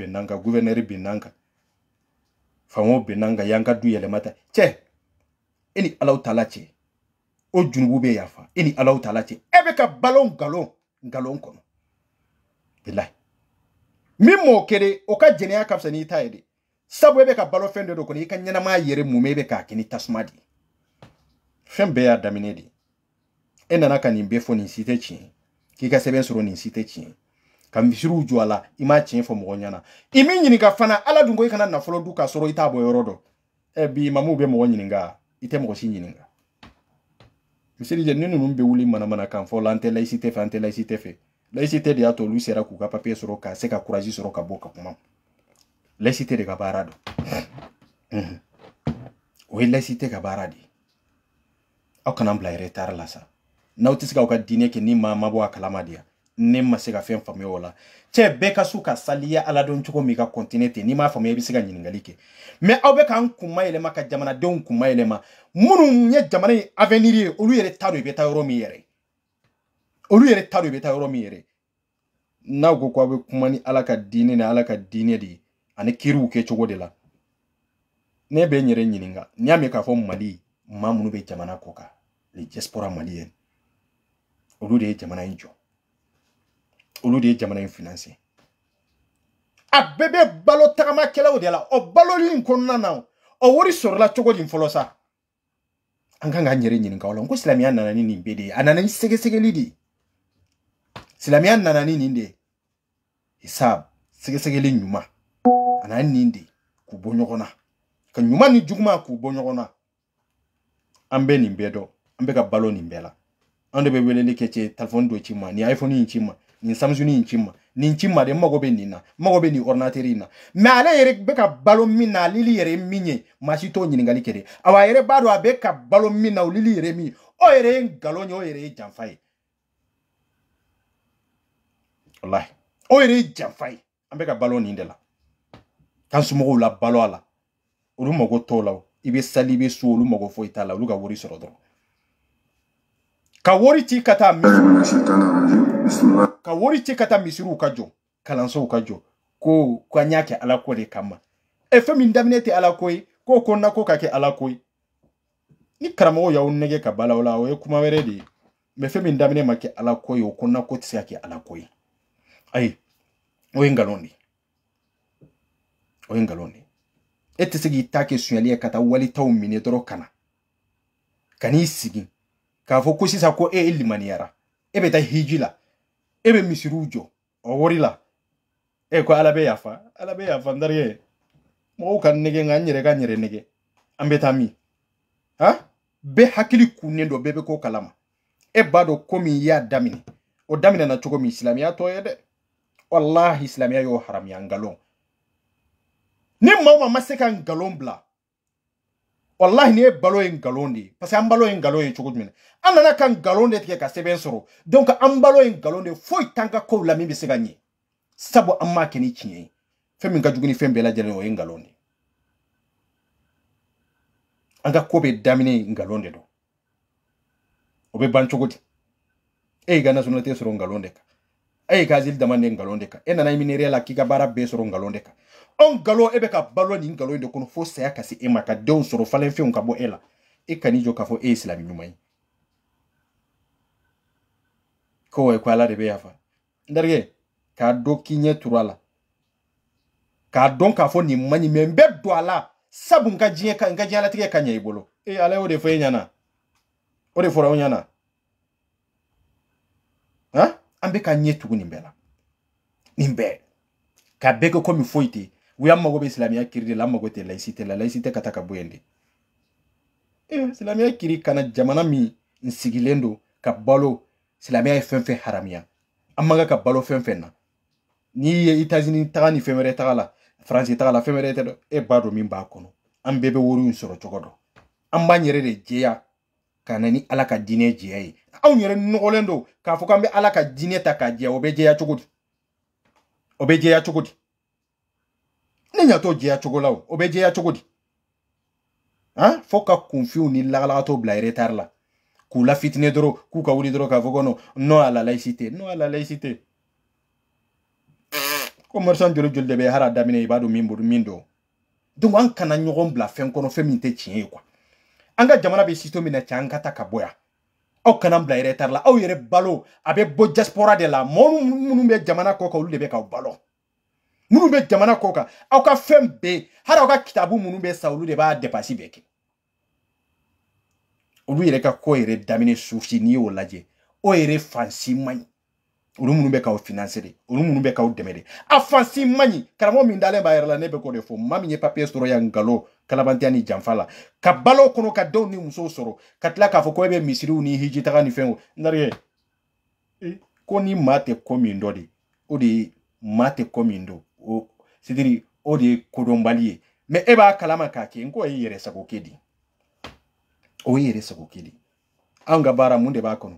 A: binna y'an ka du yɛlɛma ta cɛ e ni alaw ta la cɛ o junubu bɛ yafa e ni alaw ta la cɛ e bɛ ka balo nkalon nkalon kɔnɔ bilayi min m'o kɛ de o ka jɛnɛya ka fisa n'i ta ye de sabu e bɛ ka balo fɛn dɔ de kɔnɔ i ka ɲɛnamaya yɛrɛ mun mɛ e bɛ k'a kɛ ni tasuma de ye fɛn bɛɛ y'a daminɛ de e nana ka nin bɛɛ fɔ nin si tɛ tiɲɛ k'i ka sɛbɛn sɔrɔ nin si tɛ tiɲɛ ka misiriw jɔ a la i m'a tiɲɛ fɔ mɔgɔ ɲɛna i m'i ɲininka fana ala dun ko i kana nafolo du k'a sɔrɔ i t'a bɔ yɔrɔ dɔn ɛ bi mamuw bɛ mɔgɔ ɲininka i tɛ mɔgɔ si ɲininka misiri ni ninnu bɛ wuli manamana kan fɔ la an tɛ layisite fɛ an tɛ layisite fɛ layisite de y'a to olu sera k'u ka papiye sɔrɔ ka se ka kurazi sɔrɔ ka bɔ ka kuma layisite de ka baara don o ye layisite ka baara de ye aw kana bila retard la sa n'aw tɛ se k'aw ka diinɛ kɛ ni maa ma bɔ a kalama de ya ne ma se ka fɛn faamuya o la cɛ bɛɛ ka su ka saliya ala dɔn cogo min ka kɔntine ten n'i m'a faamuya i bɛ se ka ɲininkali kɛ mɛ aw bɛ k'an kunma yɛlɛma ka jamanadenw kunma yɛlɛma minnu ye jamana in avenir ye olu yɛrɛ t'a dɔn i bɛ taa yɔrɔ min yɛrɛ olu yɛrɛ t'a dɔn i bɛ taa yɔrɔ min yɛrɛ n'aw ko k'aw bɛ kuma ni ala ka diinɛ ni ala ka diinɛ de ye ani kiriw kɛ cogo de la ne bɛ n yɛrɛ ɲininka n'i y'a mɛn k'a fɔ mali maa minnu bɛ jamana kɔ kan le diaspora malienne olu de ye jamana in jɔ olu de ye jamana in finanse a bɛɛ bɛ balo tagamakɛlaw de la o baloli in kɔnɔna na o wari sɔrɔla cogo di fɔlɔ sa an kan k'an yɛrɛ ɲininka o la ko silamɛya nana ni nin bɛɛ de ye a nana ni sɛgɛsɛgɛli de ye silamɛya nana ni nin de ye hisab sɛgɛsɛgɛli ɲuman a nana ni nin de ye k'u bɔ ɲɔgɔn na ka ɲuman ni juguman k'u bɔ ɲɔgɔn na an bɛ nin bɛɛ dɔn an bɛ ka balo nin bɛɛ la an de bɛ weleli kɛ cɛ telefɔni dɔ ci ma nin iphone in ci ma nin samsung in ci ma nin ci de mago bɛ nin na n mago bɛ nin ordinateur in na mɛ ale yɛrɛ bɛ ka balo min na lili yɛrɛ min ye maa si t'o ɲininkali kɛ dɛ awa a yɛrɛ b'a dɔn a bɛ ka balo min na o lili yɛrɛ ye min ye o yɛrɛ ye nkalon ye o yɛrɛ ye janfa ye walahi o yɛrɛ ye janfa ye an bɛ ka balo nin de la k'an somɔgɔw la balo a la olu mago t'o la o i bɛ sali i bɛ so olu mago foyi t'a la olu ka wari sɔrɔ dɔrɔn ka wari ci ka taa min. ka wari ci ka taa misiriw ka jɔ kalansow ka jɔ ko ka n ala ko de kama ɛ e fɛn min daminɛ tɛ ala ko ye ko kɔnɔna ko ka kɛ ala ko ye ni karamɔgɔ y'aw nɛgɛ ka bala o la o ye kuma wɛrɛ de min daminɛ ma kɛ ala ko ye o kɔnɔna ko tɛ se ka kɛ ala ko ye ayi o ye nkalon de o ye nkalon de e tɛ ta kɛ sonyali ka taa walitaw minɛ dɔrɔn ka na ka n'i sigi k'a fokusi sa ko e e ebe ta hijila ebe misiri ụjọ ọ wụrịla ekwe alabe yafa alabe yafa fa ndara ye ma ụka nne ga nyere nne gị ambetami ha be hakili kunnen dɔ bɛɛ k'o kalama e bado komi y'a damini o daminɛna cogo min silamɛya tɔ ye dɛ walahi silamɛya y'o haramiya nkalon ni maa o maa ma wallahi ni ye balo ye ngalon de ye parce que an balo ye ngalon ye cogo jumɛn na an nana ka ngalon de tigɛ ka sɛbɛn sɔrɔ donc an balo ye ngalon de ye foyi t'an ka kow la min bɛ se ka ɲɛ sabu an m'a kɛ ni tiɲɛ ye fɛn min ka jugu ni fɛn bɛɛ lajɛlen o ye ngalon de an ka ko bɛ daminɛ ngalon de don o bɛ ban cogo di e y'i ka nationalité sɔrɔ ngalon de kan e ye gazeli dama ne ngalon de kan e nana miniriya la k'i ka baara bɛɛ sɔrɔ ngalon de ka eh, balo ni ngalon de kɔnɔ eh, e fo eh, saya ka se e ma ka denw sɔrɔ falenfɛnw ka bɔ e la e kanijo jɔ k'a fɔ e ye silami ko e kwala de bɛ yafa n terikɛ k'a dɔn k'i turala k'a don k'a fɔ nin man ɲi mɛ n bɛ sabu n ka diɲɛ ka n ka diɲɛlatigɛ ka ɲɛ bolo e ala y'o de fɔ e ɲɛna o de fɔra aw ɲɛna han an bɛ ka ɲɛ tugu nin bɛɛ la nin bɛɛ ka bɛɛ kɛ komi foyi tɛ u y'an mago bɛ silamɛya kiri de la an mago tɛ layisite la layisite ka taa ka bɔ yen de eh, silamɛya kiri kana jamana min n sigilen don ka balo silamɛya ye fɛn fɛn haramiya an man ka ka balo fɛn fɛn na n'i ye itazini taga ni fɛn wɛrɛ taga la faransi taga la fɛn wɛrɛ tɛ dɔ e b'a dɔn min b'a kɔnɔ an bɛɛ bɛ wariw sɔrɔ cogo dɔ an b'an yɛrɛ de jɛya ka na ni ala ka diinɛ jɛya ye anw yɛrɛ nɔgɔlen don k'a fɔ k'an bɛ ala ka diinɛ ta k'a jɛya o bɛ jɛya cogo di o bɛ jɛya cogo di ne ɲatɔ jɛya cogo la o o bɛ jɛya cogo di han fo ka kunfiw ni lagalagatɔw bila retard la k'u la fitinɛ dɔrɔn k'u ka wuli dɔrɔn k'a fɔ ko non non à la laïcité non à la laïcité ko marchand joli joli de bɛ hali a daminɛ i b'a dɔn min bolo min don donc an kana ɲɔgɔn bila fɛn kɔnɔ fɛn min tɛ tiɲɛ ye quoi anga jamana be sito mina na cɛ an ka ta ka o yan la balo abe bo diaspora jaspora de la mon munu be jamana koka kan de bɛ balo munu be jamana koka o ka fem be hali aw ka kitabu munu be saulu de b'a depasi beke kɛ olu yɛrɛ ka ko yere damine sufi n'i o laje o yere fansi man ɲi munu be ka o financer de olu minnu bɛ k'aw dɛmɛ de a fansi man karamo min dale b'a yere la ne k'o de fɔ maa min ye papiye kalabantya ni janfa la ka balo kɔnɔ ka denw ni musow sɔrɔ ka tila k'a fɔ ko e bɛ misiriw ni hiji taga ni fɛnw narikɛ ko ni maa tɛ ko min dɔ de o de ye maa tɛ ko min dɔ o sidiri o de ye kodɔnbali ye mɛ e b'a kalama k'a kɛ n ko ye yɛrɛ sago ke di o ye yɛrɛ sago ke di anw ka baara mun de b'a kɔnɔ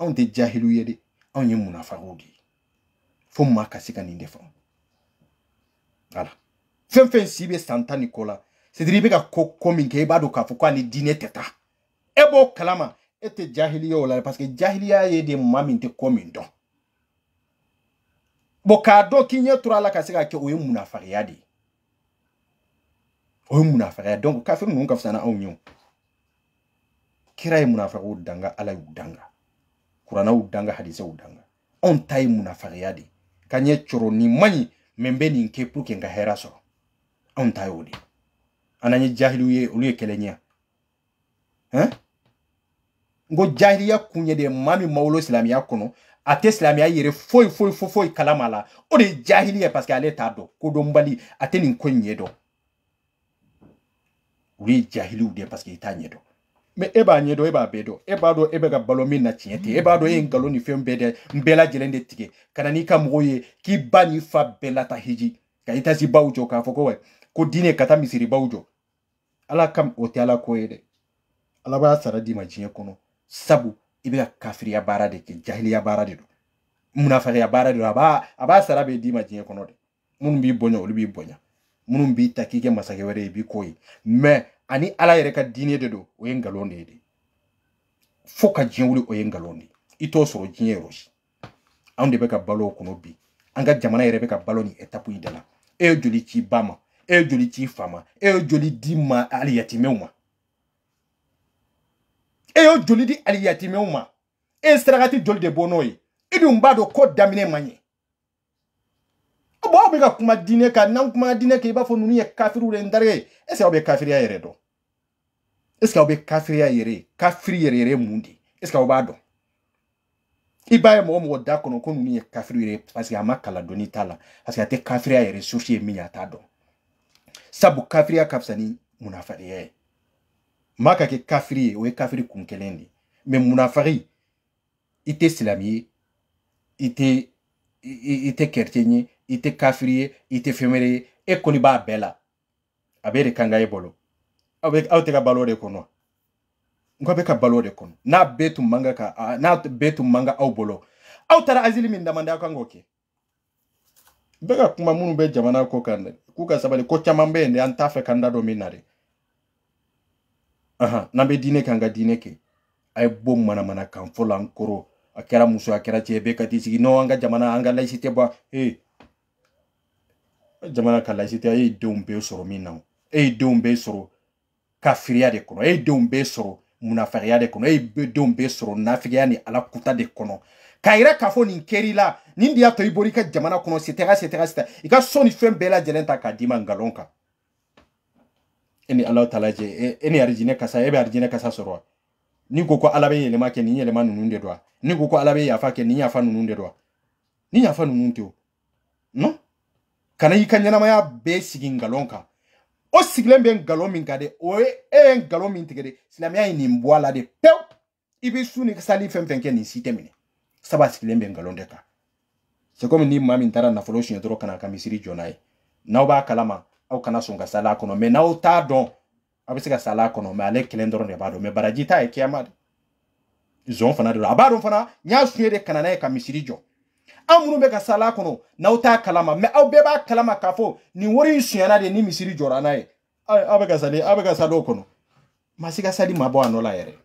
A: anw tɛ jahilu ye de anw ye munafakow de ye fo maa ka se ka nin de faamu wala fɛn fɛn si bɛ san tan ni kɔ la cetiri i be ka ko ko min kɛ i b'a dɔn k'a fɔ ko ani diinɛ tɛ ta e b'o kalama e tɛ jahiliya o la dɛ parce que jahiliya ye de maa min tɛ ko min dɔn bɔn k'a dɔn k'i ɲɛ tora a la ka se ka kɛ o ye munafakiya de ye o ye munafakiya donc kafiri ninnu ka fisa n'anw ye o kira ye munafakiw danga ala y'u danga kuranaw danga hadisew danga anw ta ye munafakiya de ka ɲɛ coro nin man ɲi mɛ n bɛ nin kɛ pour que n ka hɛra sɔrɔ anw ta y'o de ye an jahili uye uye ye olu ye kɛlɛ ɲɛ n ko de mami maulo islami ya kono. Ate islami ya yere foy foy foy foy foyi foyi kalama la o jahili ya paske ale t'a dɔn kodɔnbali ate ni nin ko in ɲɛ dɔn olu ye jahiliw de ye paseke eba t'a ɲɛ dɔn mɛ e b'a ɲɛ dɔn e na chinyete. Eba do ye ngalo ni fɛn mbede mbela jelende tike. Kana nika mgoye k'i ba n'i fa bɛɛ lata hiji ka i tasi baw jɔ k'a fɔ ko wɛ ko diinɛ ala kam o tɛ ala ko ye dɛ ala b'a sara d'i ma diɲɛ kɔnɔ sabu i bɛ ka kafiriya baara de kɛ jahiliya baara de do munafakiya baara de don a b'a a b'a sara bɛ d'i ma diɲɛ kɔnɔ dɛ minnu b'i bonya olu b'i bonya minnu b'i ta k'i kɛ masakɛ wɛrɛ ye i b'i k'o ye mɛ ani ala yɛrɛ ka diinɛ de do o ye nkalon de ye de fo ka diɲɛ wuli o ye nkalon de ye i t'o sɔrɔ diɲɛ yɔrɔ si anw de bɛ ka balo o kɔnɔ bi an ka jamana yɛrɛ bɛ ka balo nin etapu in de la e ye joli ci ba ma e ye joli ci fa ma e ye joli di ma aliyatimɛw ma e y'o joli di aliyatimɛw ma e ye sarakati joli de bɔ n'o ye i dun b'a dɔn ko daminɛ man ɲɛ bon aw bɛ ka kuma diinɛ kan n'an kuma diinɛ kan i b'a fɔ ninnu ye kafiriw de ye n darige ye est ce que aw bɛ kafiriya yɛrɛ dɔn est ce que aw bɛ kafiriya yɛrɛ kafiri yɛrɛ yɛrɛ mun de est ce que aw b'a dɔn i b'a ye mɔgɔ mɔgɔ da kɔnɔ ko ninnu ye kafiriw yɛrɛ parce que a ma kalan dɔnni t'a la parce que a tɛ kafiriya yɛrɛ source ye min ye a t'a dɔn sabu kafiriya ka fisa ni munafariya ye maa ka kɛ kafiri ye o ye kafiri kun kelen de mɛ munafari i tɛ silamɛ ye i tɛ i tɛ kɛrɛtɛn ye i tɛ kafiri ye i tɛ fɛn wɛrɛ ye e kɔni b'a bɛɛ la a bɛ de kan ka e bolo aw bɛ aw tɛ ka balo de kɔnɔ nka bɛ ka balo de kɔnɔ n'a bɛɛ tun man kan ka n'a bɛɛ tun man kan aw bolo aw taara azili min damanda aw kan k'o kɛ bɛɛ ka kuma minnu bɛ jamana ko kan dɛ k'u ka sabali ko caman bɛ yen de an t'a fɛ kan da dɔ min na dɛ ahan n'an bɛ diinɛ kɛ an ka diinɛ kɛ a ye bɔ manamana kan fɔ an kɔrɔ a kɛra muso a kɛra cɛ bɛɛ ka t'i sigi n'o an eh. ka jamana an ka layisite bɔ ee jamana ka layisite e eh, ye denw bɛɛ sɔrɔ min na e ye denw bɛɛ sɔrɔ kafiriya de kɔnɔ e ye denw bɛɛ sɔrɔ munafigiya de kɔnɔ e ye denw bɛɛ sɔrɔ nafigiya ni ala de kɔnɔ k'a yira k'a fɔ nin kɛr'i la nin de y'a to i bɔr'i ka jamana kɔnɔ setaga setaga seta i ka so ni fɛn bɛɛ lajɛlen ta k'a d'i ma nkalon kan e ni alaw ta lajɛ e, e ni arijinɛ kasa e bɛ arijinɛ kasa sɔrɔ wa ni ko ko ala bɛ yɛlɛma kɛ nin yɛlɛma ninnu de don wa ni ko ko ala bɛ yafa kɛ nin yafa ninnu de don wa ni yafa ninnu tɛ o non kana i ka ɲɛnamaya bɛɛ sigi nkalon kan o sigilen bɛ nkalon min kan de o ye e ye nkalon min tigɛ de silamɛya ye nin bɔ a la de pewu i bɛ su ni sali fɛn fɛn kɛ nin si tɛ minɛ saba sigilen ngalondeka nkalon de ni mami ntara taara nafolo suɲɛ dɔrɔn ka na ka misiri jɔ n'a ye n'aw b'a kalama au kana songa sal'a kono me n'aw t'a don abisi ka sal'a kono me ale kelen dɔrɔn de b'a dɔn mɛ baraji kiyama zon fana de don fana nya y'a de kana nae kamisiri jo amuru misiri ka sal'a kono n'aw t'a kalama me au beba kalama kafo ni wori wari na de ni misiri jɔra n'a ye ka sali aw bɛ ka sal'o kɔnɔ maa sali mabwa bɔ a la yɛrɛ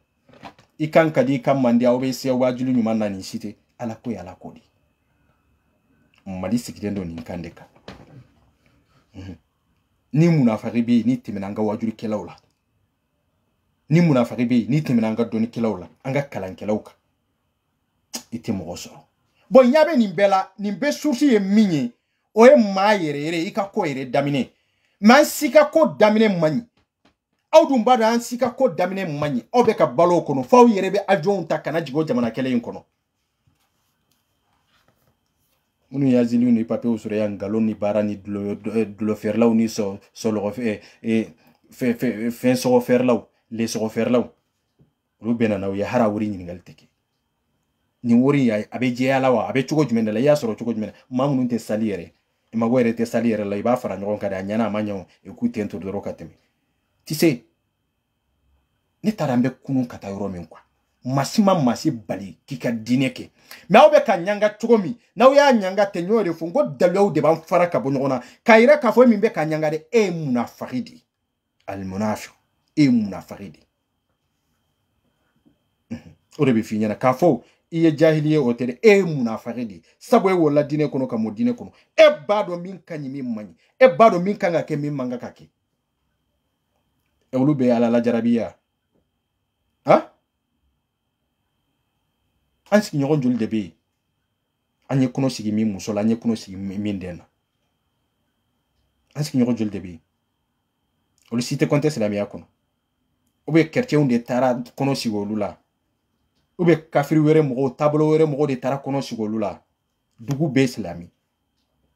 A: i kan ka di i ka mandi aw bɛ se waajulu ɲuman na nin si tɛ ala ko ye ala ko de mali sigilen don nin kan de kan ni munafaki bɛ yen ni tɛmɛna an ka wajulikɛlaw la ni munafaki bɛ yen ni tɛmɛna an ka dɔnnikɛlaw la an ka kalankɛlaw kan i tɛ mɔgɔ sɔrɔ bɔn ɲɛ bɛ nin bɛɛ la nin bɛɛ surusi ye min ye o ye maa yɛrɛ yɛrɛ i ka ko yɛrɛ daminɛ mɛ an si ka ko daminɛ man ɲi aw dun b'a ko daminɛ man ɲi balo o kɔnɔ f'aw yɛrɛ bɛ avion ta kana jigin o jamana kelen in kɔnɔ minnu y'a ziliw ni papiyew sɔrɔ yan nkalon ni baara ni dulofɛrɛlaw ni sɔlɔgɔ fɛn sɔgɔfɛrɛlaw lesɔgɔfɛrɛlaw olu bɛɛ u ye hara wari ɲininkali tɛ kɛ nin wari in a bɛ jɛya la wa a bɛ cogo jumɛn de la i y'a sɔrɔ cogo jumɛn na maa minnu tɛ sali yɛrɛ i mago yɛrɛ tɛ sali la i b'a fara ɲɔgɔn kan de a ɲɛna tise ne taara n bɛ kunu ka taa yɔrɔ min kuwa masi ma masi bali k'i ka diinɛ kɛ mɛ aw bɛ ka ɲanga cogo min n'aw y'a ɲanga tɛ ɲɔ de fɔ n ko daluyaw de b'an fara ka bɔ ɲɔgɔn na k'a yira k'a fɔ min bɛ ka ɲanga dɛ e ye munafaki de ye alimunafi e ye munafaki de ye o de bɛ f'i ɲɛna k'a fɔ i ye jahili ye o tɛ dɛ e ye munafaki de ye sabu e wolola diinɛ kɔnɔ ka mɔ diinɛ kɔnɔ e b'a dɔn min ka ɲi min man ɲi e b'a dɔn min kan ka kɛ min man kan ka kɛ olu be ye ala ha an sigiɲɔgɔn joli de bee yen an ye kɔnɔ sigi min muso an ye kɔnɔ sigi min den na an sigiɲɔgɔn joli de bɛ olu si tɛ kɔntɛ silamɛya kɔnɔ u bɛ kɛrɛcɛnw de taara kɔnɔ sigi olu la u bɛ kafiri wɛrɛ mɔgɔw taabolo wɛrɛ mɔgɔw de taara kɔnɔ sigi olu la dugu bɛɛ silamɛ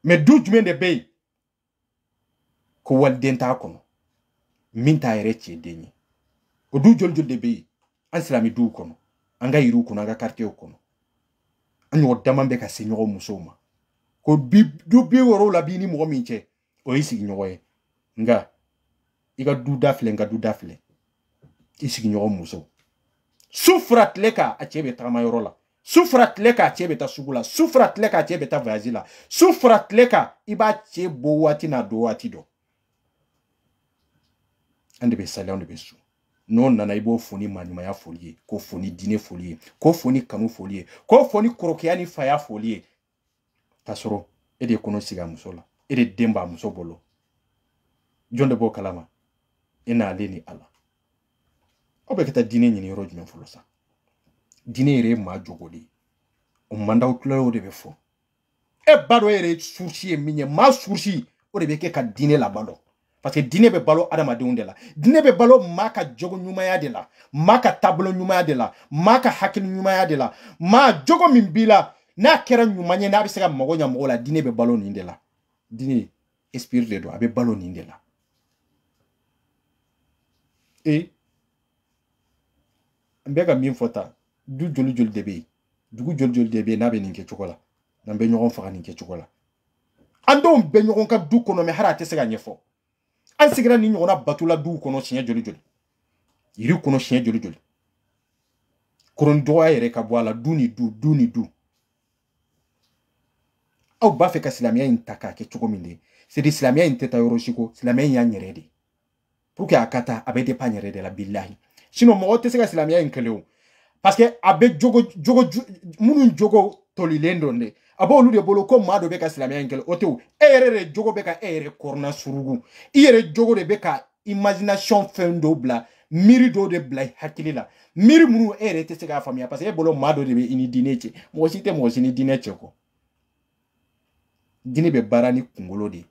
A: mɛ du jumɛn de bɛ yen ko waliden t'a kɔnɔ min t'a yɛrɛ cɛ den ye o du joli joli de bɛ yen an silamɛ duw kɔnɔ an ka yiriw kɔnɔ an ka karitiyew kɔnɔ an ɲɔgɔn dama bɛ ka se ɲɔgɔn musow ma ko bi du bi wɔɔrɔw la b'i ni mɔgɔ min cɛ o y'i sigiɲɔgɔn ye nka i ka du da filɛ n ka du da filɛ i sigiɲɔgɔn muso su fara tile kan a cɛ bɛ tagama yɔrɔ la su fara tile kan a cɛ bɛ taa sugu la su fara tile kan a cɛ bɛ taa la su fara tile kan i b'a cɛ bɔ waati n'a don waati dɔn Ande de bɛ saliya an de bɛ sun n'o nana i b'o fo ni maɲumanya foli k'o fo ni diinɛ k'o fo kanu folie, ye k'o fo ni kɔrɔkɛya ni faya foli ye k'a sɔrɔ e de ye kɔnɔ sigi a muso la e de den b'a muso b'o kalama e n'ale ni ala aw bɛ ka taa diinɛ ɲini yɔrɔ jumɛn fɔlɔ sa diinɛ yɛrɛ ye maa jogo de o de bɛ fɔ e ba dɔ yɛrɛ ye surusi ye o de bɛ kɛ ka diinɛ laban dɔn parce que diinɛ bɛ balo adamadenw de la diinɛ bɛ balo maa ka jogo ɲumanya de la maa ka taabolo ɲumanya de la maa ka hakili ɲumanya de la ma jogo min b'i la n'a kɛra ɲuman ye n'a bɛ se ka mago ɲa mɔgɔ la diinɛ bɛ balo nin de la diinɛ esprit de don a bɛ balo nin de la e n bɛ ka min fɔ tan du joli joli de bɛ yen dugu joli joli de bɛ n'a bɛ nin kɛ cogo la n'an bɛ ɲɔgɔn faga nin kɛ cogo la an denw bɛ ɲɔgɔn ka du kɔnɔ mɛ hali a tɛ se ka ɲɛfɔ an sigira nin ɲɔgɔnna batola duw kɔnɔ siɲɛ joli joli yiri kɔnɔ siɲɛ joli joli koroni dɔgɔya yɛrɛ ka bɔ a la du ni du du ni du aw b'a fɛ ka silamɛya in ta k'a kɛ cogo min de sedi silamɛya in tɛ taa yɔrɔ si ko silamɛya in y'an yɛrɛ de pour a ka taa a bɛ dépend yɛrɛ de la bilahi sinon mɔgɔ tɛ se ka silamɛya in kɛlɛ o parce a bɛ jogo jogo minnu jogo tolilen dɔn dɛ a b'olu de bolo ko maa dɔ bɛ ka silamɛya in kɛlɛ o tɛ o e yɛrɛ de jogo bɛ ka e yɛrɛ kɔrɔna surugu i yɛrɛ jogo de bɛ ka imagination fɛn dɔw bila miiri dɔw de bila i hakili la miiri minnu e yɛrɛ tɛ se k'a faamuya parce que e bolo maa dɔ de bɛ i ni diinɛ cɛ mɔgɔ si tɛ mɔgɔ si ni diinɛ cɛ kɔ diinɛ bɛ baara ni kunkolo de ye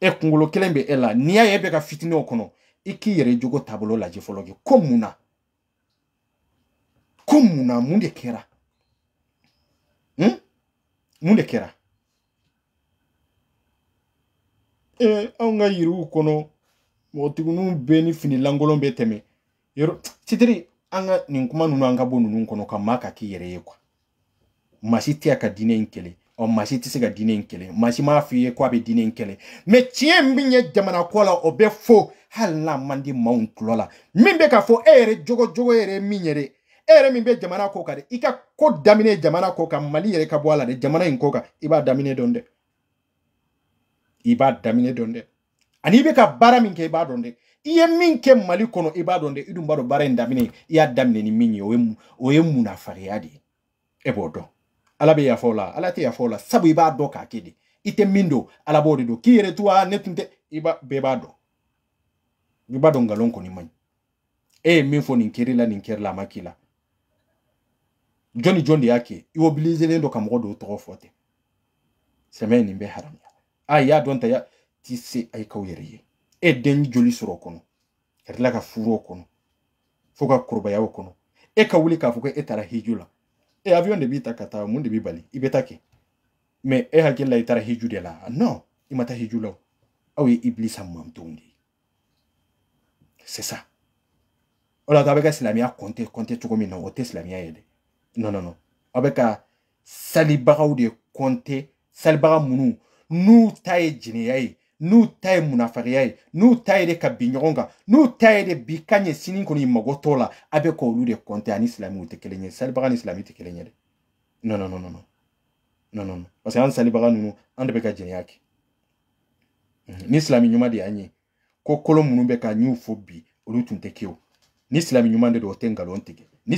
A: e kunkolo kelen bɛ e la n'i y'a ye e bɛ ka fitinɛw kɔnɔ i k'i yɛrɛ jogo taabolo lajɛ fɔlɔ kɛ ko mun ko mun mun de kɛra hmm? mun de kɛra ee anw ka yiriw kɔnɔ mɔgɔtigininw bɛɛ ni fini lankolon bɛ tɛmɛ yɔrɔ titiri an ka nin kuma ninnu an ka bɔ ninnu kɔnɔ ka maa ka k'i yɛrɛ ye kuwa maa si tɛ ka diinɛ in kɛlɛ ɔ maa si tɛ se ka diinɛ in kɛlɛ maa si m'a f'i ye ko a bɛ diinɛ in kɛlɛ mɛ tiɲɛ min bɛ ɲɛ jamana kɔ la o bɛ fo hali n'a man di maaw tulo la min bɛ ka fɔ e yɛrɛ jogo jogo yɛrɛ ye min yɛrɛ e yɛrɛ min bɛ jamana ko kan dɛ i ko daminɛ jamana ko mali yɛrɛ ka bɔ a jamana in ko kan i b'a daminɛ dɔn dɛ ani i ka baara min kɛ i b'a dɔn min kɛ mali kɔnɔ i b'a dɔn dɛ i in daminɛ y'a daminɛ ni min ye o ye munafariya de e b'o ala bɛ yafa o ala tɛ yafa o sabu i b'a k'a kɛ de i tɛ min don ala b'o de don k'i yɛrɛ to ne tun tɛ i b'a bɛɛ b'a i b'a dɔn nkalon kɔni man e ye min fɔ nin kɛr'i la nin kɛr'i jɔn ni jɔn de y'a kɛ i obilizelen don ka mɔgɔ dɔw tɔgɔ fɔ ten sɛmɛ nin bɛ haramuya a y'a dɔn ta ya t'i se a k'aw yɛrɛ ye e den joli sɔrɔ o kɔnɔ ka tila ka furu o kɔnɔ fo ka kɔrɔbaya o kɔnɔ e ka wuli k'a fɔ ko e taara hiju la e avion de b'i ta ka taa mun de b'i bali i bɛ taa kɛ mɛ e hakili la i taara hiju de la non i ma taa hiju la aw ye ibilisa de ye c'est ça o la a bɛ ka silamɛya kɔnte kɔnte cogo min na o tɛ silamɛya ye dɛ non non non Avec Salibara ka ou de kɔnte salibaga minnu n'u taille ye nous taille n'u nous taille n'u de ka nous taille n'u de bikanye sinin koni mogotola, kɔni de ni non non non non non non non parce que an salibaga ninnu de ni de y'an ko kolo minnu ka n ni de do ni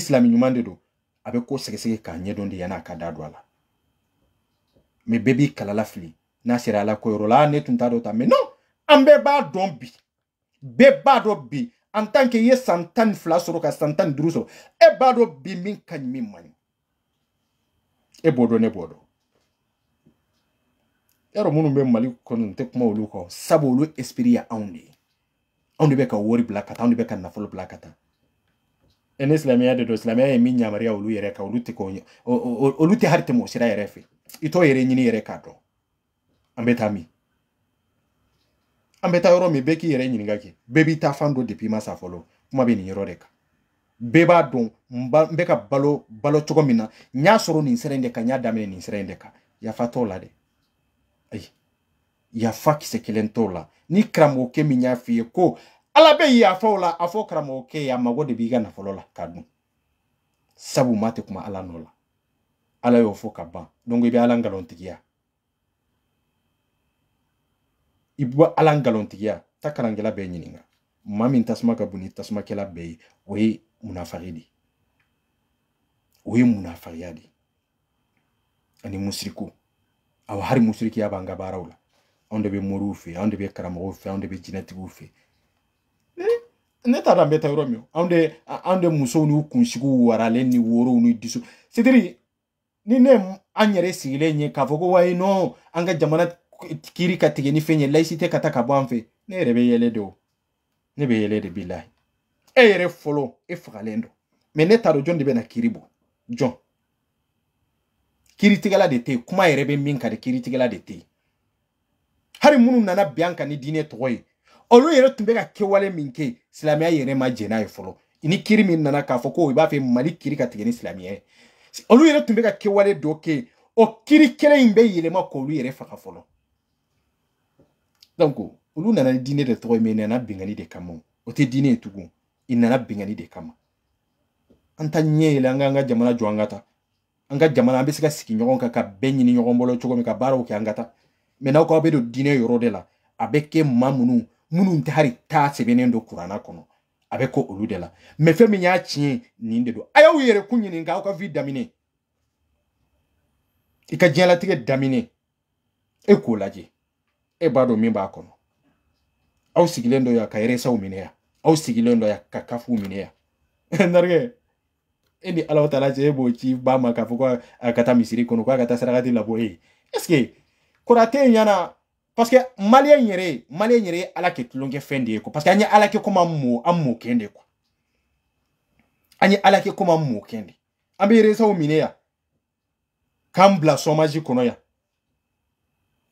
A: de do. a bɛ ko sɛgɛsɛgɛ k'a ɲɛdɔn de yan'a ka da don a la mɛ bɛɛ b'i kalala fili n'a sera ala koyɔrɔ la ne tun t'a dɔ ta mɛ non an bɛɛ b'a dɔn bi bɛɛ b'a dɔn bi en tant que i ye san tan ni fila sɔrɔ ka san tan ni duuru sɔrɔ e b'a dɔn bi min ka ɲi min man ɲi e b'o dɔn ne b'o dɔn yarɔ minnu bɛ mali kɔnɔ n tɛ kuma olu kɔ sabu olu esprit ye anw de ye anw de bɛ ka wari bila ka taa anw de bɛ ka nafolo bila ka taa ni silamɛya de don silamɛya ye min yamaruya olu yɛrɛ kan olu tɛ k'o olu tɛ hali tɛmɛ o sira yɛrɛ fɛ i t'o yɛrɛ ɲini yɛrɛ k'a dɔn an bɛ taa min an bɛ taa yɔrɔ min bɛɛ k'i yɛrɛ ɲininka kɛ bɛɛ b'i ta fan dɔ depi i ma sa fɔlɔ kuma bɛ nin yɔrɔ de kan bɛɛ b'a dɔn n bɛ ka balo balo cogo min na n y'a sɔrɔ nin sira in de kan n y'a daminɛ nin sira in de kan yafa t'o la dɛ ayi yafa kisɛ kelen t'o la ni karamɔgɔkɛ min y'a f'i ye ko ala be yi o la a fɔ karamɔgɔ kɛ ya mago de b'i ka nafolo la ka dun sabu maa tɛ kuma ala nɔ la ala y'o fɔ ka ban donc i bɛ ala nkalontigiya i bɛ ala nkalontigiya ta kalankɛla bɛɛ ɲininka maa min tasuma ka bon ni tasumakɛla bɛɛ ye o ye munafari de o ye munafariya de ani musiriko awa hari musirikiya b'an ka baaraw la anw de bɛ moriw fɛ anw de bɛ karamɔgɔw fɛ anw de bɛ jinɛtigiw fɛ ne t'a dɔn an bɛ taa yɔrɔ min anw de anw de musow n'u kunsigiw waralen ni worow ni disu sitiri ni ne an yɛrɛ sigilen ye k'a fɔ ko wayi nɔn an ka jamana kiri ka tigɛ ni fɛn ye layisite ka taa ka bɔ an fɛ ne yɛrɛ bɛ yɛlɛ de o ne bɛ yɛlɛ de bi la e yɛrɛ fɔlɔ e fagalen don mɛ ne t'a dɔn jɔn de bɛ na kiri bɔ jɔn kiritigɛla de tɛ yen kuma yɛrɛ bɛ min ka di kiritigɛla de tɛ yen hali minnu nana bɛn an kan ni diinɛ tɔgɔ ye olu yɛrɛ tun bɛ ka kɛwale min kɛ silamɛya yɛrɛ ma jɛn n'a ye fɔlɔ ni kiri min nana k'a fɔ ko i b'a fɛ mali kiri ka tigɛ ni silamɛya ye olu yɛrɛ tun bɛ ka kɛwale dɔ kɛ o kiri kelen in bɛ yɛlɛma k'olu yɛrɛ faga fɔlɔ donc olu nana ni diinɛ de tɔgɔ ye mɛ nana bingani de kama o tɛ diinɛ ye tugun i nana bingani de kama an ta ɲɛ yɛlɛ an k'an ka jamana jɔ an ka taa an ka jamana an bɛ se ka sigi ɲɔgɔn kan ka bɛɛ ɲini ɲɔgɔn bolo cogo min ka baaraw kɛ an ka taa mɛ n'aw k'aw bɛ don diinɛ yɔrɔ de la a bɛ kɛ maa minnu minnu tɛ hali taa sɛbɛnnen don kuranna kɔnɔ a bɛ ko olu de la mɛ fɛn min y'a tiɲɛ nin de ika jela tike damine kun ɲininka aw ka vi daminɛ i ka diɲɛlatigɛ daminɛ e k'o lajɛ e b'a dɔn min b'a kɔnɔ aw sigilen dɔ yan ka yɛrɛsaw minɛ yan aw sigilen dɔ yan kafu minɛ yan narikɛ e ni alaw taara cɛ e b'o ba ma k'a fɔ misiri kɔnɔ ko a ka taa sarakati labɔ e ye parce que maliyɛn yɛrɛ maliyɛn yɛrɛ ye ala kɛ tulonkɛ fɛn de ye ko parce que an ye ala kɛ komi an mɔ an mɔkɛn de kuwa an ye ala kɛ komi an mɔkɛn de an bɛ resaw minɛ yan k'an bila sɔmaji kɔnɔ yan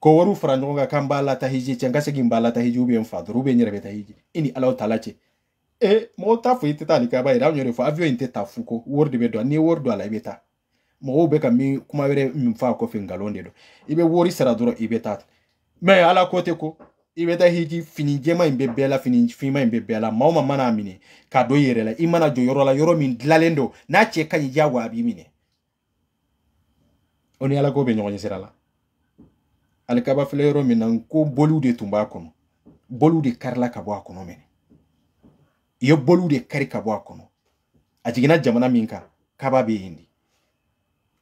A: ko wariw fara ɲɔgɔn kan k'an b'a la tahiji cɛ n ka se k'i b'a la hiji ou bien n fa dɔrɔn ou bien n yɛrɛ bɛ tahiji i ni alaw ta la cɛ ee mɔgɔw t'a fɔ i tɛ taa nin kaba yɛrɛ anw yɛrɛ fɔ avion in tɛ taa fu ko wari de bɛ don n'i ye wari don a la i bɛ taa mɔgɔw bɛ ka min kuma wɛrɛ min fɔ a kɔfɛ nkalon de don i bɛ wari sara dɔrɔn i bɛ taa mɛ ala ko tɛ ko i bɛ taa hiji fini jɛma in bɛ bɛɛ la fini finma in bɛ bɛɛ la maa o maa mana minɛ k'a dɔn i yɛrɛ la i mana jɔ yɔrɔ la yɔrɔ min dilalen don n'a cɛ ka ɲi diyagoya a b'i minɛ o ni ala ko bɛ ɲɔgɔn ɲɛ sira la alikaba filɛ yɔrɔ min na ko boliw de tun b'a kɔnɔ boliw de karila ka bɔ a kɔnɔ mɛnɛ i ye boliw de kari ka bɔ a kɔnɔ a jiginna jamana min kan kaba bɛ yen de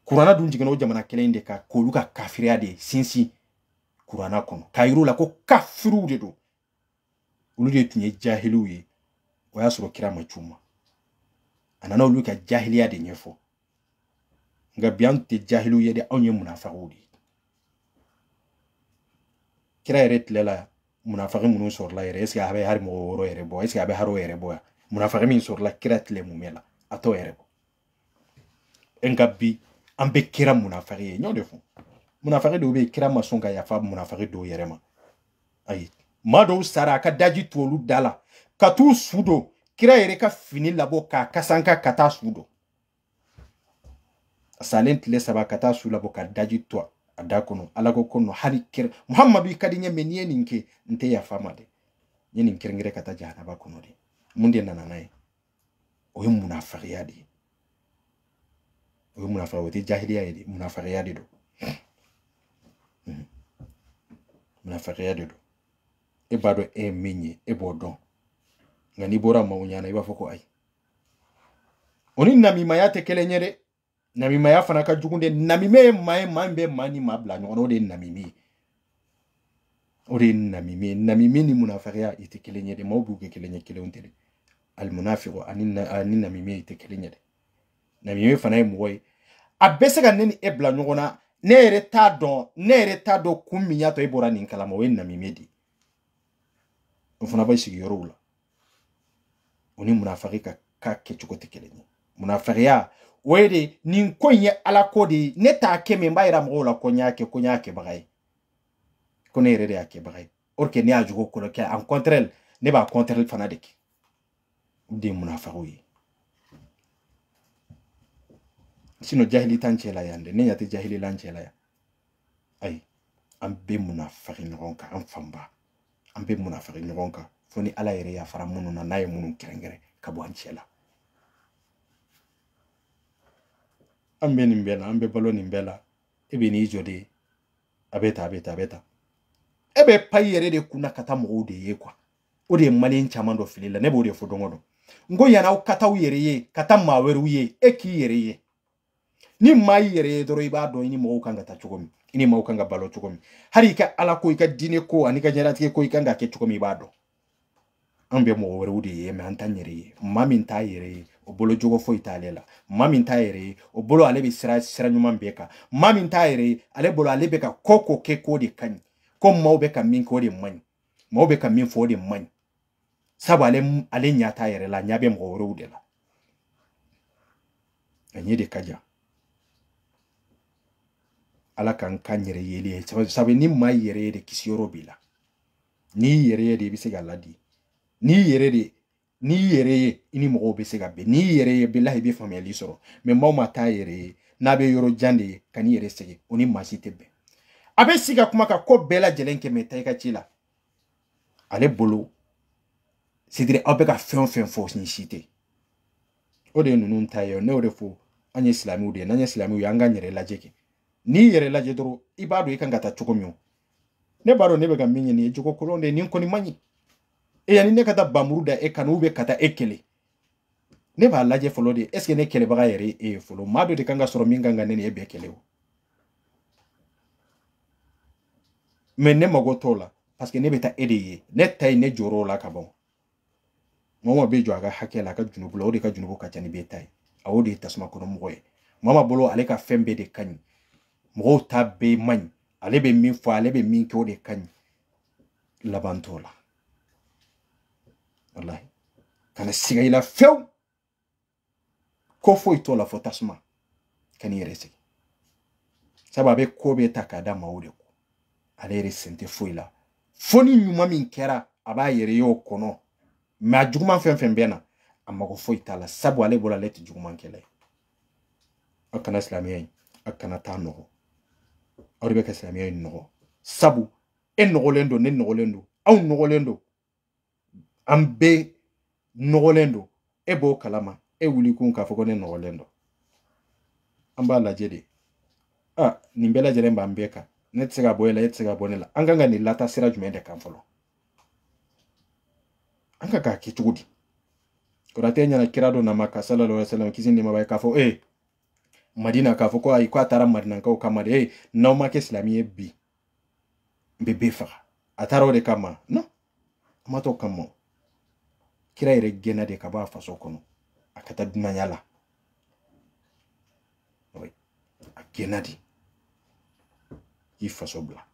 A: kuranna dun jiginna o jamana kelen in de kan k'olu ka kafiriya de sinsin kurana kono kairu la ko kafiru de do olu de tinye jahilu jahiliw ye o y'a sɔrɔ kira ma c'u ma a nana ka jahiliya de nyefo nka bi an tɛ ye de onye ye munafagiw de kira yɛrɛ lela la munu sor la yɛrɛ est ce har mo ro ere bo wɔɔrɔ yɛrɛ bɔ est ce que a bɛ hali min sɔrɔla kira tile mun mɛn la a t'o yɛrɛ bɔ nka bi an bɛ kira munafagi ye n de fɔ munafaki dɔw bɛ yen kira ma sɔn ka yafa munafaki dɔw yɛrɛ ma ayi maa dɔw sara a ka daji to olu da la ka t'u su don kira yɛrɛ ka fini labɔ k'a kasanka ka taa su don a salen tile saba ka taa su labɔ ka daji to a da kɔnɔ ala ko ko nɔ hali kira muhammadu i ka di n ye mɛ n'i ye nin kɛ n tɛ yafa ma dɛ n ye nin kɛrɛnkɛrɛn ka taa jahanaba kɔnɔ de mun de nana n'a ye o ye munafakiya de ye o ye munafakiya o tɛ jahiliya ye de munafakiya de don munafiqaya mhm. de don e b'a dɔn e ye min ye e b'o dɔn nka e e e n'i bɔra maaw ɲɛna i b'a fɔ ko ayi o ni namimaya tɛ kelen ye dɛ namimaya fana ka jugu dɛ namimɛ ye maa ye maa min bɛ maa ni maa bila ɲɔgɔn na o de ye namimi ye o de ye namimi ye namimi ni munafiqaya i tɛ kelen ye dɛ maaw b'u kɛ kelen ye kelenw tɛ dɛ alimunafiqu ani ani namimi i tɛ kelen ye dɛ namimi fana ye mɔgɔ ye a bɛ se ka ne ni e bila ɲɔgɔn na ne yɛrɛ t'a dɔn ne yɛrɛ t'a dɔn kun min y'a tɔ i bɔra nin kalama o ye namimɛ de ye o fana bɛ sigiyɔrɔw la o ni munafaki ka ka kɛcogo tɛ kelen ye munafakiya o ye de nin ko in ye ala ko de ye ne t'a kɛ min b'a yira mɔgɔw la ko n y'a kɛ ko n y'a kɛbaga ye ko ne yɛrɛ de y'a kɛbaga ye or que ne y'a jogo kɔrɔ kɛ en contraire ne b'a contraire fana de kɛ o de ye munafakiw ye sino jahili t'an cɛla yan dɛ ne ɲa jahili l'an cɛla yan ayi an bɛ munafagi ɲɔgɔn kan an fanba an bɛ munafagi ɲɔgɔn kan fo ni ala yɛrɛ y'a fara minnu na n'a ye minnu kɛrɛnkɛrɛn ka bɔ an cɛ la an bɛ nin bɛɛ la an bɛ balo nin bɛɛ la e bɛ n'i jɔ de a bɛ ta a bɛ ta a bɛ ta e bɛ payi yɛrɛ de kunna ka taa mɔgɔw de ye kuwa o de ye maliyɛn caman dɔ fili la ne b'o de fɔ don o n ko yann'aw ka taa yɛrɛ ye ka taa maa wɛrɛw ye e k'i yɛrɛ ye ni mai i yɛrɛ ye dɔrɔn i b'a dɔn i ni mɔgɔw kan ka taa cogo min i ni mɔgɔw kan ka balo cogo min hali i ka ala ko i ka diinɛ ko ani ka ɲɛnatigɛ ko i kan ka kɛ cogo min i b'a dɔn an bɛ mɔgɔ wɛrɛw de ye mɛ an t'an yɛrɛ ye maa min t'a yɛrɛ ye o bolo jogo foyi t'ale la maa min t'a yɛrɛ ye o bolo ale bɛ sira sira ɲuman bɛɛ kan maa min t'a yɛrɛ ye ale bolo ale bɛ ka ko ko kɛ k'o de ka ɲi ko maaw bɛ ka min kɛ o de man ɲi maaw bɛ ka min fɔ o de man ɲi sabu ale ale ɲɛ t'a yɛrɛ la ɲɛ bɛ mɔgɔ wɛrɛw de la a ɲɛ de ka jan ala nka ka yɛrɛ yeli ye sabu ni maa yɛrɛ ye de kisiyɔrɔ b'i la n'i yɛrɛ ye de i bɛ se ka ladi n'i yɛrɛ de n'i yɛrɛ ye i ni mɔgɔw bɛ se ka bɛn n'i yɛrɛ ye bɛla i bɛ faamuyali sɔrɔ mɛ maaw ma taa yɛrɛ ye n'a bɛ yɔrɔ jan de ye ka n'i yɛrɛ sɛgɛn o ni maa si tɛ bɛn a bɛ sigi ka kuma ka ko bɛɛ lajɛlen kɛ mɛ taa i ka ci la ale bolo sidiri aw bɛ ka fɛn o fɛn fɔ nin si tɛ o de ye ninnu ta ye ne y'o de fɔ an ye silamɛw de ye n'an ye silamɛw ye an ka yɛrɛ lajɛ kɛ n'i yɛrɛ lajɛ dɔrɔn i b'a dɔn i kan ka taa cogo min o ne b'a dɔn ne bɛ ka min ɲɛ nin ye jogo kolon de ye nin kɔni man ɲi e yanni e ne ka taa bamuru da e kan ubiyɛn ka taa e kɛlɛ ne b'a lajɛ fɔlɔ de est ne kɛlɛbaga yɛrɛ ye e ye fɔlɔ maa dɔ de kan ka sɔrɔ min kan ka ne ni e bɛɛ kɛlɛ o mɛ ne mago t'o la parce que ne bɛ taa e de ye ne ta ye ne jɔyɔrɔ o la ka ban mɔgɔ bɛ jɔ a ka hakɛ la a ka junubu la o de ka junubu ka ca ni bɛɛ ta ye a o de ye tasuma kɔnɔ mɔgɔ ye maa ma bolo ale ka fɛn bɛɛ de ka ɲi mɔgɔw ta bɛɛ man ɲi ale bɛ min fɔ ale bɛ min kɛ o de ka ɲi laban t'o la walahi kana siga i la fewu ko foyi t'o la fo tasuma ka n'i yɛrɛ sigi sabu a bɛ ko bɛɛ ta k'a da maaw de ko ale yɛrɛ sen tɛ foyi la fo ni ɲuman min kɛra a b'a yɛrɛ y'o kɔnɔ mɛ a juguman fɛn fɛn bɛ na a mago foyi t'a la sabu ale bɔra ale tɛ juguman kɛlɛ ye aw kana silamɛya in aw kana taa nɔgɔ aw de bɛ ka silamɛya in nɔgɔ sabu e nɔgɔlen don ne nɔgɔlen don aw nɔgɔlen don an bɛɛ nɔgɔlen don e b'o kalama e wuli kun k'a fɔ ko ne nɔgɔlen don an b'a lajɛ de a nin bɛɛ lajɛlen b'an bɛɛ kan ne tɛ se ka bɔ e la e tɛ se ka bɔ ne la an kan ka nin lata sira jumɛn de kan fɔlɔ an ka k'a kɛ cogo di kɔrɔtɛ ɲɛna kira dɔ nama ka salala wa salam kisi nɛma b'a ye k'a fɔ Eh, madina k'a foko ay kwa k'a madina ka eh, kama e de hey, n'aw ma ke silamɛ ye bi be be fa ataro de kama no ma to kama kira ire gena de ka ba fa so kono akata ka yala dunanya akena di gɛnna fa so bla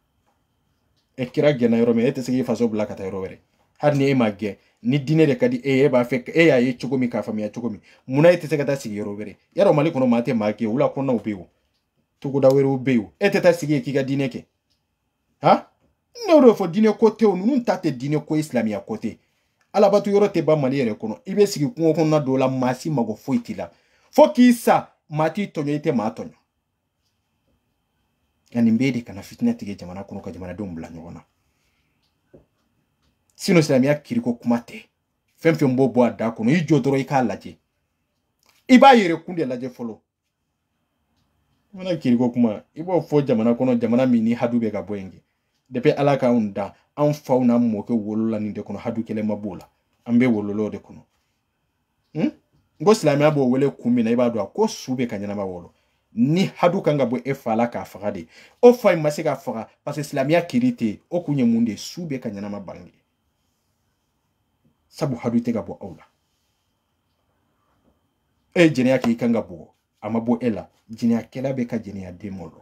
A: e kira gena yoro e me ete se k'i faso bila ka taa yoro e wɛrɛ hali ni e ma gɛn ni diinɛ de ka e b'a fɛ e y'a ye cogo k'a faamuya cogo min munna e tɛ se sigi yɔrɔ wɛrɛ yarɔ mali kɔnɔ maa tɛ maa kɛ wula kɔnɔnaw bɛ yen o togoda wɛrɛw e sigi k'i ka diinɛ kɛ ha ne y'o de fɔ ko tɛ o ninnu ta tɛ ko ye silamɛya ko tɛ alabato yɔrɔ tɛ ban mali yɛrɛ kɔnɔ i sigi kungo kɔnɔna dɔw la maa mago foyi t'i fo k'i sa maa t'i tɔɲɔ i tɛ maa kana fitinɛ tigɛ jamana kɔnɔ ka jamanadenw bila ɲɔgɔn sinɔ silamɛya kiriko kuma tɛ fɛn fɛn b'o bɔ a da kɔnɔ i jɔ dɔrɔn i k'a lajɛ i b'a yɛrɛ kun de lajɛ fɔlɔ mana kiriko kuma i b'o fɔ jamana kɔnɔ jamana min ni hadu bɛ ka bɔ yen kɛ depi ala k'anw dan anw faw n'an mɔkɛ wolola nin de kɔnɔ hadu kɛlɛ ma b'o la an bɛ wololaw de kɔnɔ n ko silamɛya b'o wele kun min na i b'a dɔn a ko su bɛ ka ɲɛnama wɔlɔ ni hadu kan ka bɔ e fa la k'a faga de o fa in ma se ka faga parce silamɛya kiri tɛ o kun ye mun de ye su bɛ ka ɲɛnama ban sabu hadu itega tɛ aula. e jene jɛnɛya kɛ i kan ka bugɔ a ma bɔ e la jɛnɛyakɛla bɛ ka jɛnɛya den mɔ lɔ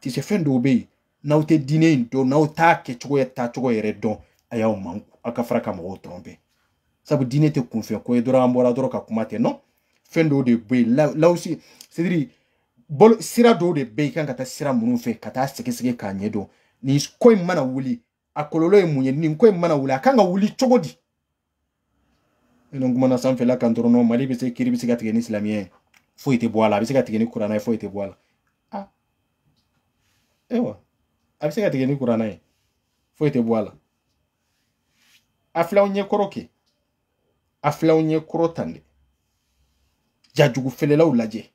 A: tisɛ fɛn dɔw bɛ yen n'aw tɛ diinɛ in t'a kɛcogo ya redon. Aya a y'aw man aw ka fara ka sabu dine te kumfe. Kwa ye ambora doro kakumate. No. Fendo kuma tɛ La usi. dɔw de bolo sira do de bɛ yen kan sira minnu fɛ ka seke sɛgɛsɛgɛ k'a ɲɛdɔn nin mana wuli Akololo ye mwenye. Ni nin ko mana wuli Akanga wuli cogo di donc kumana sanfɛla kan dɔrɔn nɔ mali bɛ kiri bɛ ka tigɛ ni silamɛya foyi tɛ bɔ a la a bɛ ka tigɛ ni kuranna ye foyi tɛ bɔ a la ah a bɛ ka tigɛ ni kuranna ye foyi tɛ bɔ a la a filɛ anw ɲɛkɔrɔ kɛ a filɛ anw ɲɛkɔrɔ tan dɛ jajugu feerelaw lajɛ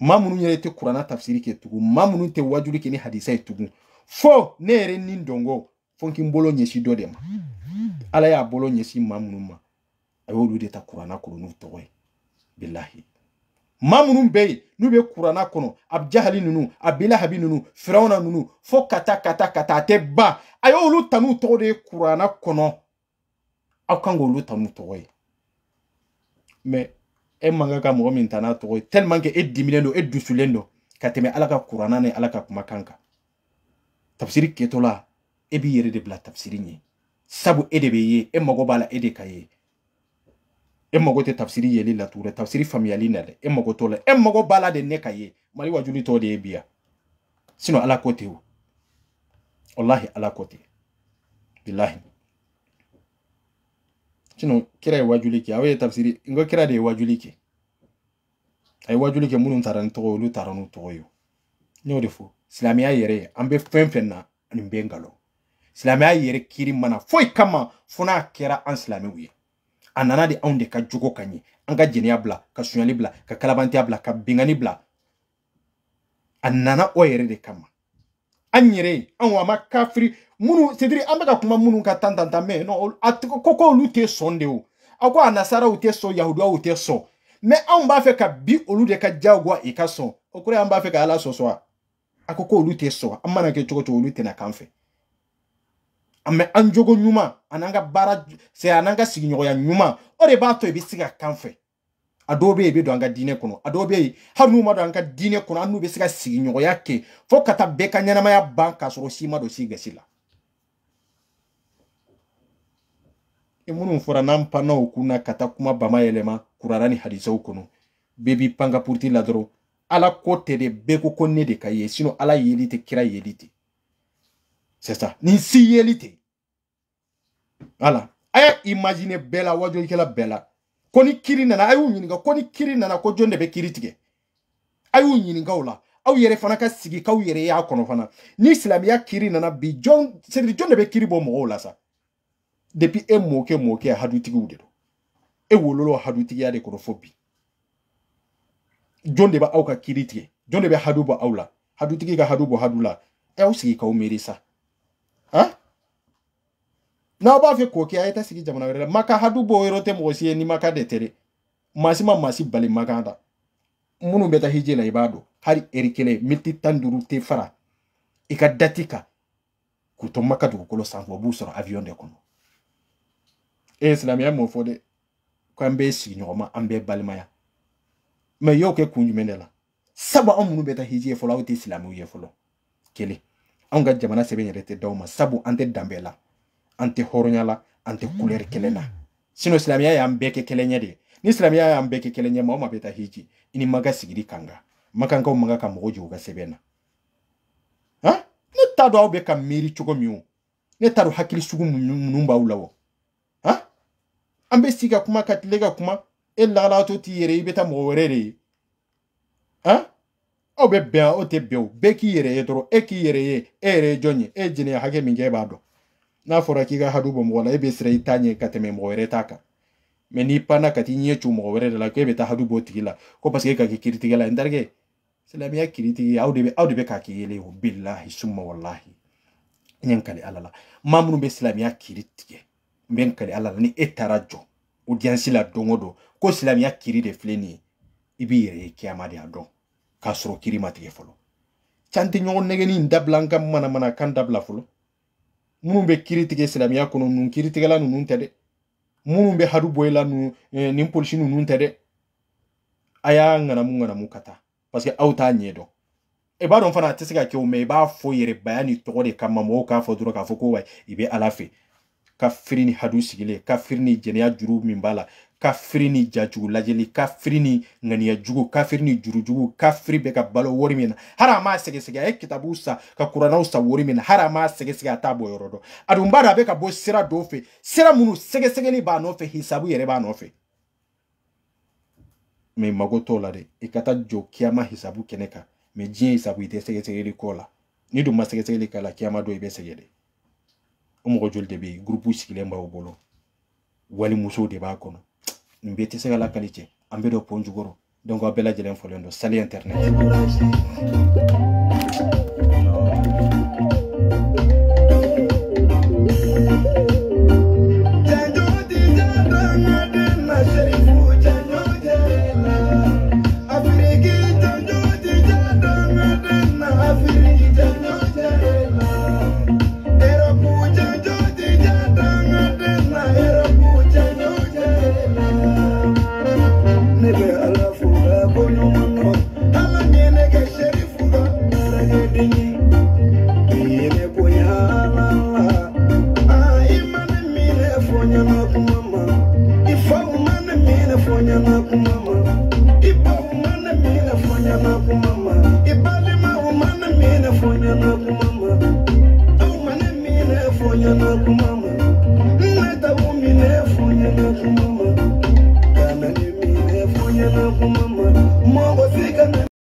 A: maa minnu yɛrɛ tɛ kuranna tafsiri kɛ tugun maa minnu tɛ wajuli kɛ ni hadisa ye tugun fo ne yɛrɛ ni dɔnko fo n k'i n bolo ɲɛsin dɔ de ma ala y'a bolo ɲɛsin maa minnu ma a y'olu de ta kuranna kɔnɔ n'u tɔgɔ ye bilahi maa minnu bɛ yen n'u bɛ kuranna kɔnɔ abijahali ninnu abilahabi ninnu firawuna ninnu fo ka taa ka taa ka taa a tɛ ban a y'olu ta n'u tɔgɔ de ye kuranna kɔnɔ aw kan k'olu ta n'u tɔgɔ ye mɛ e man kan ka mɔgɔ min ta n'a tɔgɔ ye tellement que e diminen don e dusulen don ka tɛmɛ ala ka kuranna ni ala ka kumakan kan tafsiri kɛtɔla e b'i yɛrɛ de bila tafsiri ɲɛ sabu e de bɛ ye e mago b'a la e de ka ye e mago tɛ tafsiri yeli la tugun tafsiri faamuyali na dɛ e mago t'o la e mago b'a la de ne ka ye mali wajuli tɔ de ye bi yan sinɔn ala ko tɛ o walahi ala ko tɛ bilahi sinɔn kira ye wajuli kɛ aw ye tafsiri n ko kira de ye wajuli kɛ a ye wajuli kɛ minnu taara ni tɔgɔ ye olu taara n'u tɔgɔ ye n y'o de fɔ silamɛya yɛrɛ an bɛ fɛn fɛn na nin bɛ nkalon silamɛya yɛrɛ kiri mana foyi kama fo n'a kɛra an silamɛw ye a nana de anw de ka jogo ka ɲɛ an ka jɛnɛya bila ka sonyali bila ka kalabantiya bila ka bingani bila a nana o yɛrɛ de kama an yɛrɛ anw a ma kafiri minnu sediri an bɛka kuma minnu ka tan tan tan mɛ non a ko ko olu tɛ sɔn de o a ko a nasaraw tɛ sɔn yahudiyaw tɛ sɔn mɛ anw b'a fɛ ka bi olu de ka diyagoya i ka sɔn o kɔrɔ y'an b'a fɛ ka ala sɔsɔ wa a ko ko olu tɛ sɔn an mana kɛ cogo cogo olu tɛna k'an fɛ mɛ an jogo ɲuman an'an ka baara c'est an'an ka sigiɲɔgɔnya ɲuman o de b'a to i e bɛ se ka kan fɛ a dɔw e bɛ yen i bɛ don an ka diinɛ kɔnɔ a dɔw bɛ yen hali n'u ma don an ka diinɛ kɔnɔ an n'u bɛ se ka sigiɲɔgɔnya kɛ fo ka taa bɛɛ ka ɲɛnamaya ban k'a sɔrɔ si ma don si gasi la. e minnu fɔra n'an panna o kunna ka taa kuma bama yɛlɛma kurara ni hadisaw kɔnɔ bɛɛ b'i pan ka puruti la dɔrɔn ala ko tɛ de bɛɛ ko ko ne de ka ye sinɔn ala yeli tɛ kira yeli tɛ c'est ça nin si yeli tɛ wala a y'a imagine bɛɛ la wajulikɛla bɛɛ la ko ni kiri nana a y'u ɲininka ko kiri nana ko jɔn de bɛ kiri tige. a y'u ɲininka o la aw yɛrɛ fana ka sigi ka k'aw yere y'a kɔnɔ fana ni islami ya kiri nana bi jɔn sedi jɔn de bɛ kiri bo mɔgɔw la sa depi e mɔkɛ mɔkɛ hadutigiw de don e wololo hadutigiya de kɔrɔ fɔ bi jɔn de bɛ aw ka kiri tige. jɔn de bɛ hadu bɔ aw la tige ka hadu bo hadu la e y'aw sigi ka k'aw miiri sa han na b'a fɛ k'o kɛ a ye sigi jamana wera maka hadu bo yɔrɔ te mɔgɔ si ni maka de tere dɛ maa ma maa bali maka da munu beta hije hiji la i b'a dɔn hali ɛri kelen fara ika datika kuto kan k'u to maka dugukolo sanfɛ u b'u sɔrɔ avion de kono e islam ya m'o fo de ko an bɛɛ sigiɲɔgɔnma ambe bali maya me y'o ke kunju menela saba on munu beta hije fo lawo te islam fɔlɔ fo lo kele ye fɔlɔ jamana sebe nyere te dawma sabu ante dambela ante tɛ hɔrɔnya la an tɛ kulɛri kelen na sinɔ silamɛya y'an de ni silamɛya ya mbeke kɛ kelen ɲɛ hiji ini maga sigiri kanga kan makankaw man ka ka mɔgɔ jigi ka sɛbɛn ha ne tado dɔn aw bɛ ka miiri cogo min ne taru hakili sugu minnu ulawo ha ambe siga kuma ka tile ka kuma e lagalato t'i yɛrɛ ibeta bɛ taa ha aw bɛ bɛn o tɛ bɛn o bɛɛ k'i yɛrɛ ye dɔrɔn e k'i yɛrɛ ye e yɛrɛ ye jɔn ye b'a dɔn n'a fora kiga hadu bo mwala ebe e bɛ siran i ta ɲɛ ka tɛmɛ mɔgɔ wɛrɛ ta n'i panna ka t'i ɲɛ cu la k'e ebe ta hadu bo tigila tigi la ko paseke e ka kɛ kiritigɛ la n terikɛ silamɛya kiritigi aw de bɛ aw de bɛ k'a kɛ yelen o bilahi suma walahi n ye n kali ala kiri tigɛ n alala ni etarajo udiansi la don o don ko silamɛya kiri de fleni ibi ye ye kiyama de a dɔn k'a kiri ma folo chanti can tɛ ɲɔgɔn nɛgɛnni in dabila an ka manamanakan munu be kiiri silamiya silamɛya kɔnɔ nun kiiritigɛla ninnu tɛ dɛ munu be hadu bɔ la eh, nin polisi nunu tɛ dɛ a y'a ŋanamu ŋanamu ka ta paseke aw t'a ɲɛ dɔn e i b'a dɔn fana a tɛ se ka kɛ o mɛ i b'a fɔ yɛrɛbaya ni tɔgɔ de kama mɔgɔw k'a fɔ dɔrɔn k'a fɔ ko wa i ala fɛ kafiri ni hadu sigilen kafiri ni jɛnɛya juru min b'a la kafiri ni jajugu lajɛli kafiri ni ŋaniya jugu kafiri ni jurujugu kafiri bɛ ka balo wori min na hali a m'a sɛgɛsɛgɛ a ye kitabuw sa ka kurannaw sa wori min na hali a m'a sɛgɛsɛgɛ a t'a bɔ yɔrɔ dɔn a dun b'a dɔn a bɛ ka bɔ sira dɔw fɛ sira minnu sɛgɛsɛgɛli b'a nɔfɛ hisabu yɛrɛ b'a nɔfɛ mɛ mago t'o la dɛ i ka taa jɔ kiyama hisabu kɛnɛ kan mɛ diɲɛ hisabu i tɛ sɛgɛsɛgɛli kɔ la ni dun ma sɛgɛsɛgɛli k'a la kiyama dɔ i bɛ sɛgɛ dɛ o mɔgɔ joli de bɛ yen gurupu sigilen b'aw bolo wali musow de b'a kɔnɔ nin bɛɛ tɛ se ka lakali cɛ an bɛ dɔ pon jukɔrɔ donc aw bɛɛ lajɛlen fɔlen don sali internet